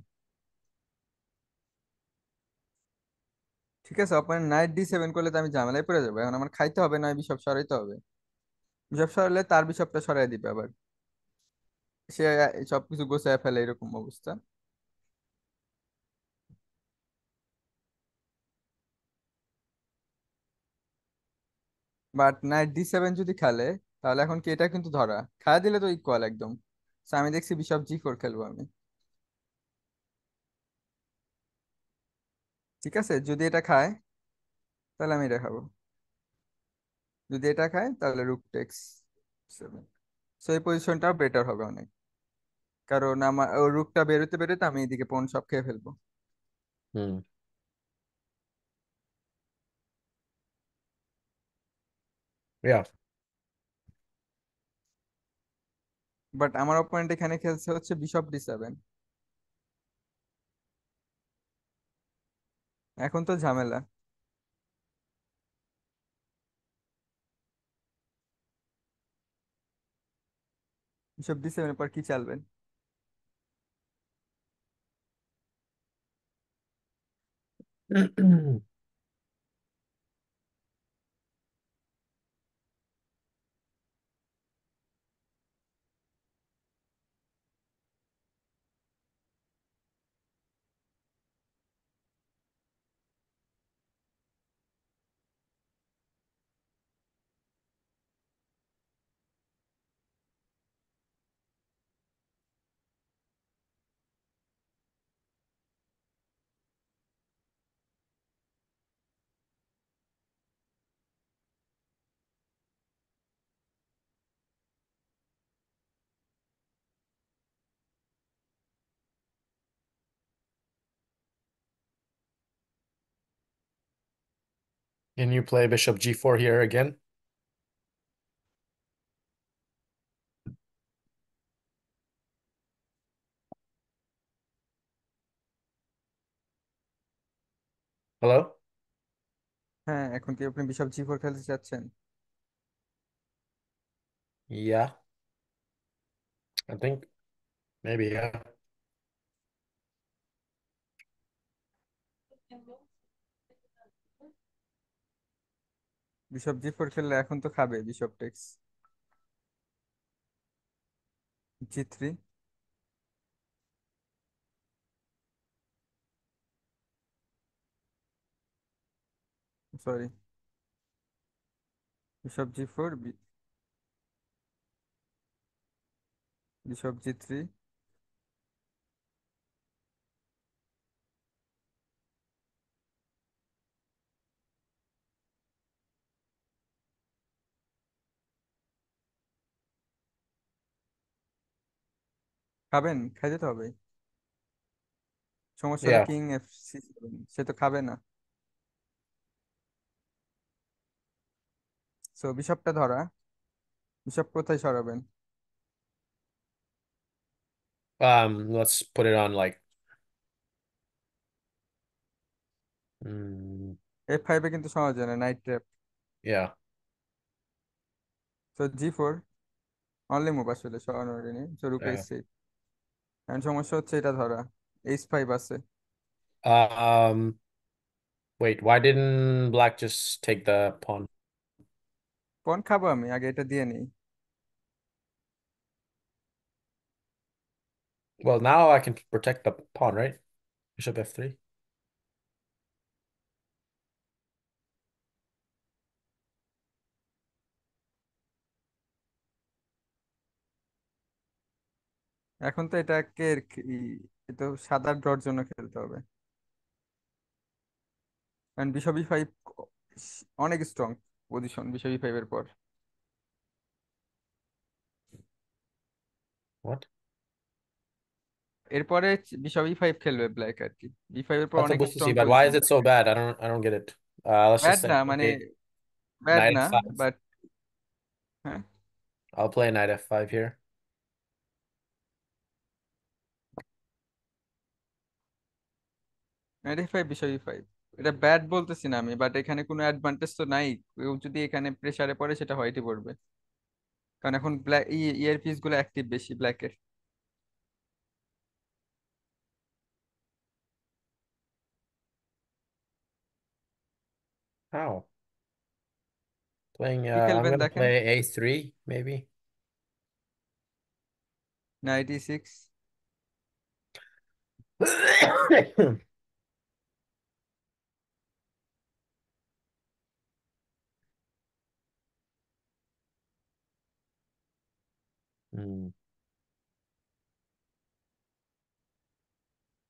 ঠিক আছে আপনার নাইট ডি সেভেন করলে তো আমি ঝামেলায় পড়ে যাবো এখন আমার খাইতে হবে না বিষব সরাইতে হবে বিশপ সরালে তার বিষবটা সরাই দিবে আবার সে সবকিছু গোছায় ফেলে এরকম অবস্থা বাট নাইট ডি সেভেন যদি খেলে তাহলে এখন কি এটা কিন্তু ধরা খেলা দিলে তো ইকুয়াল একদম আমি দেখছি বিশপ জি ফোর খেলবো আমি ঠিক আছে যদি এটা খায় তাহলে আমি এটা খাবো যদি এটা খায় তাহলে রুক টেক্স সেভেন সো এই পজিশনটাও বেটার হবে অনেক কারণ আমার রুকটা বেরোতে বেরোতে আমি এদিকে পণ সব খেয়ে ফেলবো হুম Yeah. বাট আমার অপোনেন্ট এখানে খেলছে হচ্ছে বিশপ ডি সেভেন এখন তো ঝামেলা বিশপ ডি সেভেনের পর কি চালবেন *clears throat*
Can you play bishop g4 here again?
Hello হ্যাঁ এখন কি আপনি বিশপ জি ফোর খেলতে চাচ্ছেন
Yeah, I think maybe, yeah.
Bishop G four খেললে এখন তো খাবে bishop takes G three sorry bishop G four bishop G three খাবেন খাইতে তো হবে সমস্যা কিং এফ সি সে তো খাবে না সো বিশপটা ধরা বিশপ কোথায় সরাবেন Um,
let's put it on like mm,
F ফাইভে কিন্তু সহজ না knight trap yeah. So G four only move আসলে সরানোর জন্য সো রুক Yeah. এখন সমস্যা হচ্ছে এটা ধরা এইচ ফাইভ আছে
Um, wait, why didn't black just take the pawn?
pawn খাবো আমি আগে এটা দিয়ে নেই
Well, now I can protect the pawn, right? Bishop f3.
এখন তো এটা এটা সাত আট ড্রর জন্য খেলতে হবে কারণ বিশবি ফাইভ অনেক স্ট্রং পজিশন বিশবি ফাইভ এর পর এরপরে বিশবি ফাইভ খেলবে ব্ল্যাক আর কি বি ফাইভ এর পর আচ্ছা, অনেক strong but why is it so bad
i don't i don't get it uh না মানে ব্যাড না বাট হ্যাঁ i'll play knight f5 here
95 বিষয় এটা ব্যাড বলতেছি না আমি বাট এখানে কোনো অ্যাডভান্টেজ তো নাই কেউ যদি এখানে প্রেসারে পড়ে সেটা হোয়াইটই পড়বে কারণ এখন ব্ল্যাক ইয়ারপিস গুলো অ্যাক্টিভ বেশি ব্ল্যাকের How? Playing, uh, I'm gonna দেখেন play A3, maybe. 96. *coughs*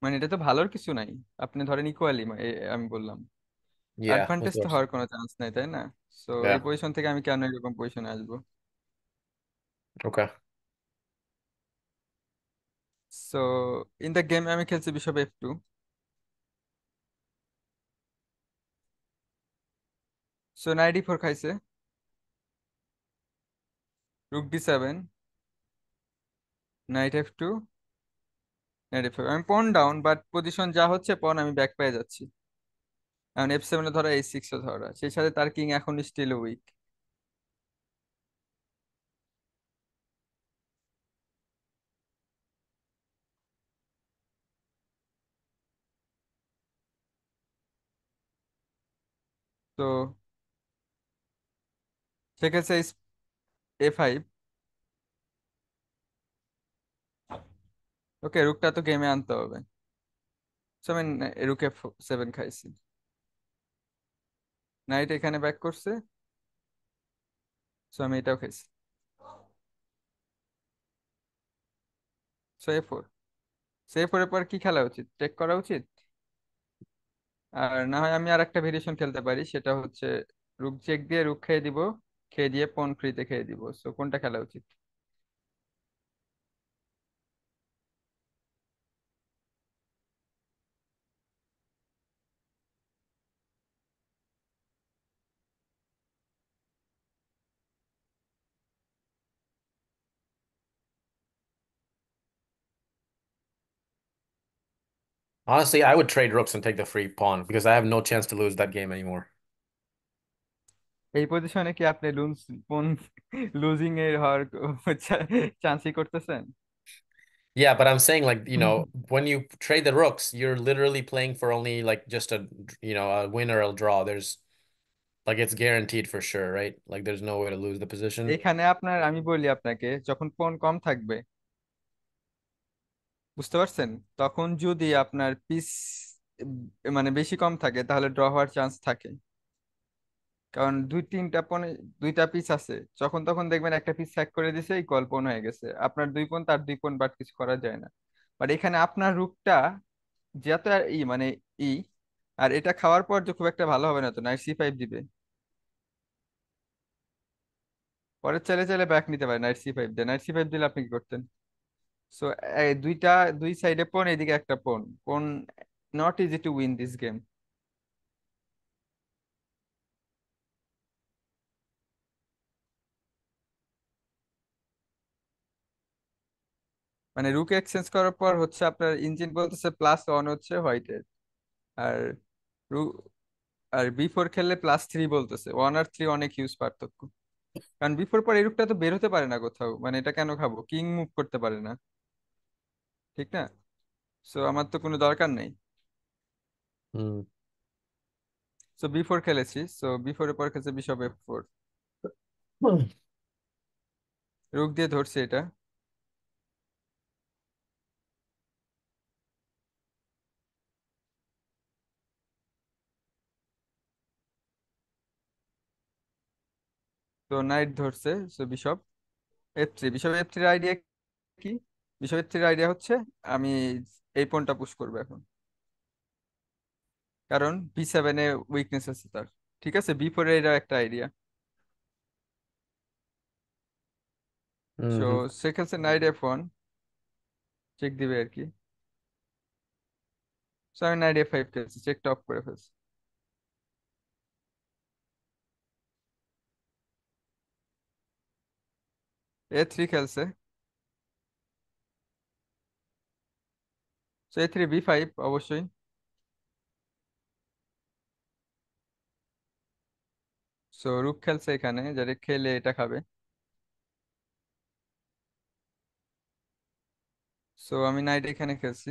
মানে এটা তো ভালোর কিছু নাই আপনি ধরেন ইকুয়ালি আমি বললাম
ইয়া অ্যাডভান্টেজ তো হওয়ার
কোনো চান্স নাই তাই না সো এই পজিশন থেকে আমি কেন এরকম পজিশনে আসবো okay so in the game আমি খেলছি bishop F two so knight E four খাইছে rook D seven knight F two knight F আমি পন ডাউন বাট পজিশন যা হচ্ছে পন আমি ব্যাক পেয়ে যাচ্ছি এখন এফ সেভেনে ধরা এই সিক্সও ধরা সেই সাথে তার কিং এখন স্টিল উইক তো সেক্ষেত্রে এ ফাইভ ওকে রুকটা তো গেমে আনতে হবে সো আমি রুকে সেভেন খাইছি নাইট এখানে ব্যাক করছে সো আমি এটাও খাইছি সো এ ফোর সে ফোরের পর কি খেলা উচিত টেক করা উচিত আর না হয় আমি আর একটা ভেরিয়েশন খেলতে পারি সেটা হচ্ছে রুক চেক দিয়ে রুক খেয়ে দিব খেয়ে দিয়ে পন ফ্রিতে খেয়ে দিব সো কোনটা খেলা উচিত
Honestly, I would trade rooks and take the free pawn because I have no chance to lose that
game anymore. এই পজিশনে কি আপনি লুজ পন লুজিং এর হওয়ার চান্সই *laughs* করতেছেন
Yeah, but I'm saying like, you know, *laughs* when you trade the rooks, you're literally playing for only like just a, you know, a win or a draw. There's like it's guaranteed for sure, right? Like there's no way to lose the position. এখানে
আপনার আমি বলি আপনাকে যখন পন কম থাকবে বুঝতে পারছেন তখন যদি আপনার পিস মানে বেশি কম থাকে তাহলে ড্র হওয়ার চান্স থাকে কারণ দুই তিনটা পনে দুইটা পিস আছে যখন তখন দেখবেন একটা পিস হ্যাক করে দিছে এই কল হয়ে গেছে আপনার দুই পন তার দুই পন বাট কিছু করা যায় না বাট এখানে আপনার রুটটা আর ই মানে ই আর এটা খাওয়ার পর যে খুব একটা ভালো হবে না তো নাইট সি ফাইভ দিবে পরের চাইলে চাইলে ব্যাক নিতে পারে নাইট সি ফাইভ দিয়ে নাইট সি ফাইভ দিলে আপনি কি করতেন সো দুইটা দুই সাইডে পন এদিকে একটা পন কোন not easy to win this game মানে রুক এক্সচেঞ্জ করার পর হচ্ছে আপনার ইঞ্জিন বলতেছে প্লাস ওয়ান হচ্ছে হোয়াইটের আর রু আর বি ফোর খেললে প্লাস থ্রি বলতেছে ওয়ান আর থ্রি অনেক হিউজ পার্থক্য কারণ বি ফোর পর এই রুকটা তো বের হতে পারে না কোথাও মানে এটা কেন খাবো কিং মুভ করতে পারে না ঠিক না সো আমার তো কোনো দরকার নেই সো বি ফোর খেলেছি সো বি ফোর এর পর খেলছে বিশপ এফ ফোর রুক দিয়ে ধরছে এটা তো নাইট ধরছে so bishop F three bishop F থ্রির আইডিয়া কি বিষয়ত্রীর আইডিয়া হচ্ছে আমি এই পয়েন্টটা পুশ করবো এখন কারণ বি সেভেন এ উইকনেস আছে তার ঠিক আছে বি ফোরে এটা একটা আইডিয়া সো খেলছে নাইট আইডিয়া ফোন চেক দিবে আর কি সো আমি নাইট এফ ফাইভ খেলছি চেক টপ করে ফেলছি এ থ্রি খেলছে তো এ থ্রি বি ফাইভ অবশ্যই সো রুক খেলছে এখানে যারা খেলে এটা খাবে সো আমি নাইট এখানে খেলছি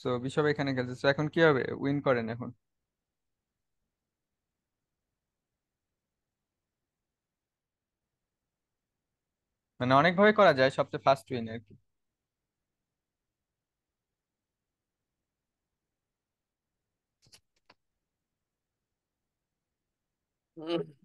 সো বিশপ এখানে খেলছে সো এখন কি হবে উইন করেন এখন মানে অনেকভাবে করা যায় সবচেয়ে ফার্স্ট উইন আর কি হুম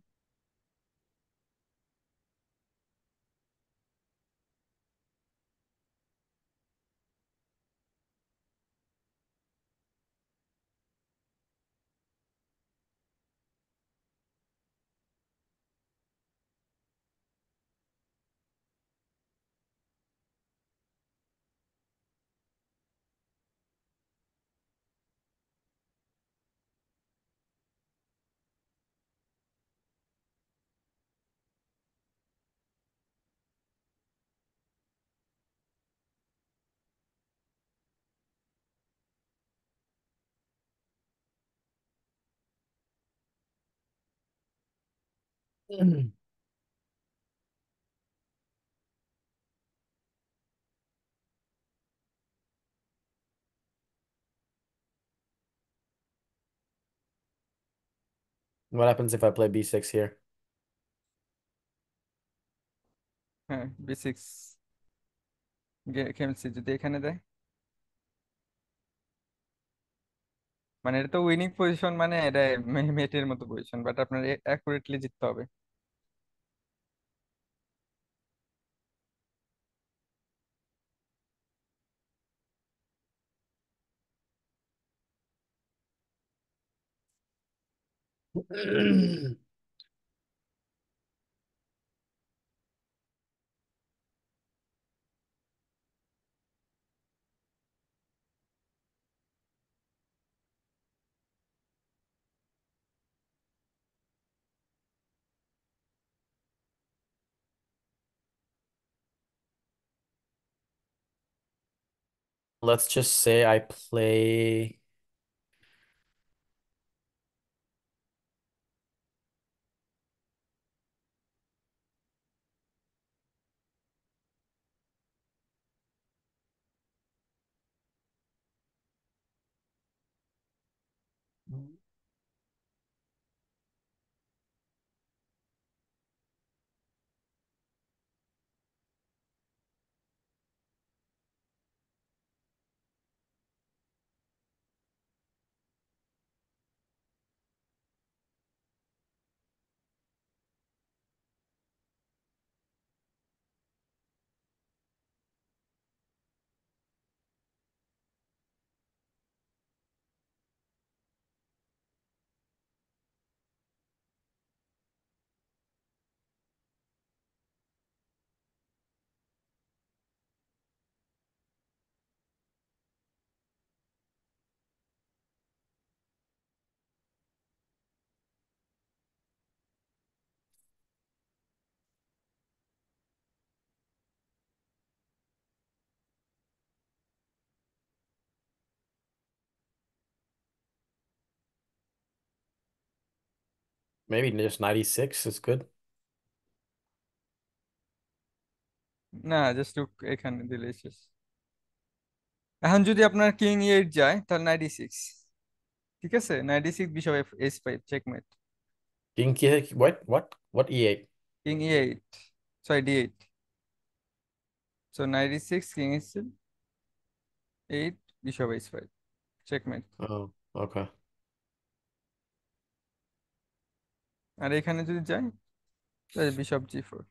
*clears throat*
What happens if I play b6 here?
b6 game c see d can I die? মানে এটা তো উইনিং পজিশন মানে এটা মেটের মতো পজিশন বাট আপনার অ্যাকুরেটলি জিততে হবে হম *clears throat*
let's just say I play maybe just 96 is good.
না জাস্ট টু এখানে দিলে শেষ এখন যদি আপনার কিং এইট যায় তাহলে নাইনটি সিক্স ঠিক আছে ninety six bishop F S five checkmate king কি what what what E eight king E eight sorry D eight so ninety six king eight eight bishop S five checkmate okay আর এখানে যদি যাই তাহলে bishop G four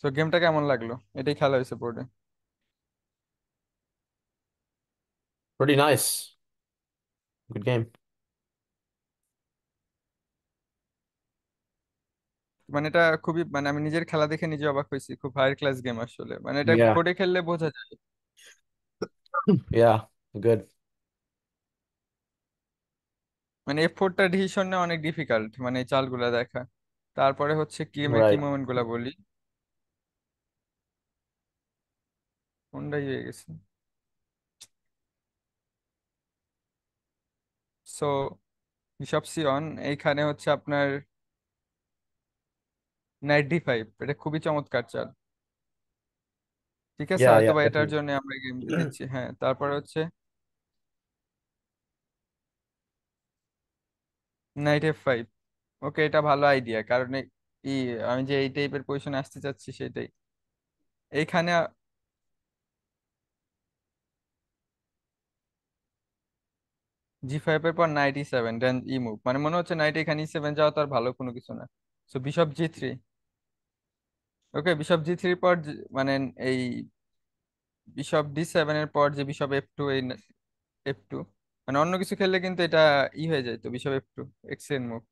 তো গেমটা কেমন লাগলো এটাই খেলা হয়েছে বোর্ডে Pretty nice. Good game. মানে এটা খুবই মানে আমি নিজের খেলা দেখে নিজে অবাক হয়েছি খুব হায়ার ক্লাস গেম আসলে মানে এটা বোর্ডে খেললে বোঝা যায়
yeah good
মানে এফোর্টটা ডিসিশন নেওয়া অনেক ডিফিকাল্ট মানে চালগুলো দেখা তারপরে হচ্ছে কি কি মোমেন্ট গুলা বলি কোনটাই হয়ে গেছে সো হিসাব সিয়ন এইখানে হচ্ছে আপনার নাইনটি ফাইভ এটা খুবই চমৎকার চাল ঠিক আছে হয়তো বা এটার জন্য আমরা গেম *clears throat* দিচ্ছি হ্যাঁ তারপরে হচ্ছে নাইট এফ ফাইভ ওকে এটা ভালো আইডিয়া কারণ এই ই- আমি যে এই টাইপের পজিশনে আসতে চাচ্ছি সেটাই এইখানে জি ফাইভ এর পর knight E seven then E move মানে মনে হচ্ছে নাইট এখানে ই e সেভেন যাওয়া তো আর ভালো কোনো কিছু না so bishop G three okay bishop G থ্রির পর মানে এই বিশপ ডি সেভেনের পর যে বিশপ এফ টু এই এফ টু মানে অন্য কিছু খেললে কিন্তু এটা ই হয়ে যায় তো বিশপ এফ টু এক্সেন মুভ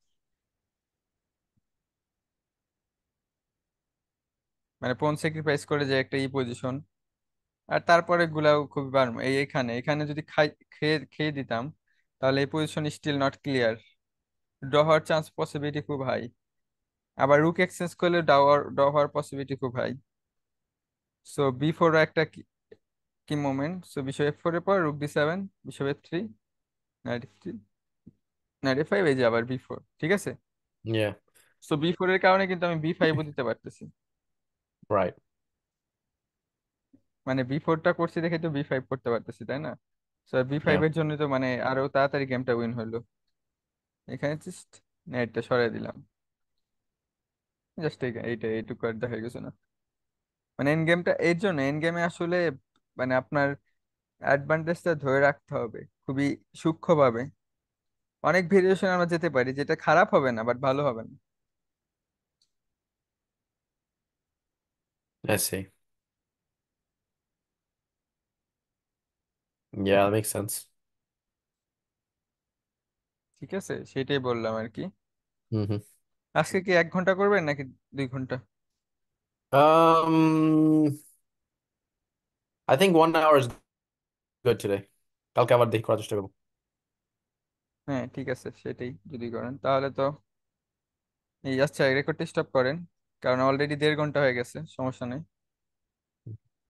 মানে পোন স্যাক্রিফাইস করে যে একটা ই পজিশন আর তারপরে গুলাও খুব বার্ম এই এখানে এখানে যদি খাই খেয়ে খেয়ে দিতাম তাহলে এই position still not clear draw হওয়ার চান্স পসিবিলিটি খুব হাই আবার রুক এক্সচেঞ্জ করলে ডাওয়ার ড্র হওয়ার পসিবিলিটি খুব হাই সো বি ফোর একটা কি moment so bishop F four এর পর rook B seven bishop F three knight three knight five এই যে আবার বি ফোর ঠিক আছে সো বি ফোর এর কারণে কিন্তু আমি বি ফাইভও দিতে পারতেছি রাইট মানে বি ফোরটা করছি দেখে তো বি ফাইভ করতে পারতেছি তাই না সো বি ফাইভ এর জন্য তো মানে আরো তাড়াতাড়ি গেমটা উইন হলো এখানে জাস্ট নাইটটা সরাই দিলাম জাস্ট এইটা এইটুকু আর দেখা গেছে না মানে এন গেমটা এর জন্য এন গেমে আসলে মানে আপনার অ্যাডভান্টেজটা ধরে রাখতে হবে খুবই সূক্ষ্মভাবে অনেক ভেরিয়েশন আমরা যেতে পারি যেটা খারাপ হবে না বাট ভালো হবে না I see. ঠিক আছে সেটাই বললাম আর কি হুম mm-hmm. হুম আজকে কি এক ঘন্টা করবেন নাকি দুই ঘন্টা I think one hour is
good today কালকে আবার দেখি করার চেষ্টা করবো
হ্যাঁ ঠিক আছে সেটাই যদি করেন তাহলে তো এই আচ্ছা রেকর্ডটি স্টপ করেন কারণ অলরেডি দেড় ঘন্টা হয়ে গেছে সমস্যা নেই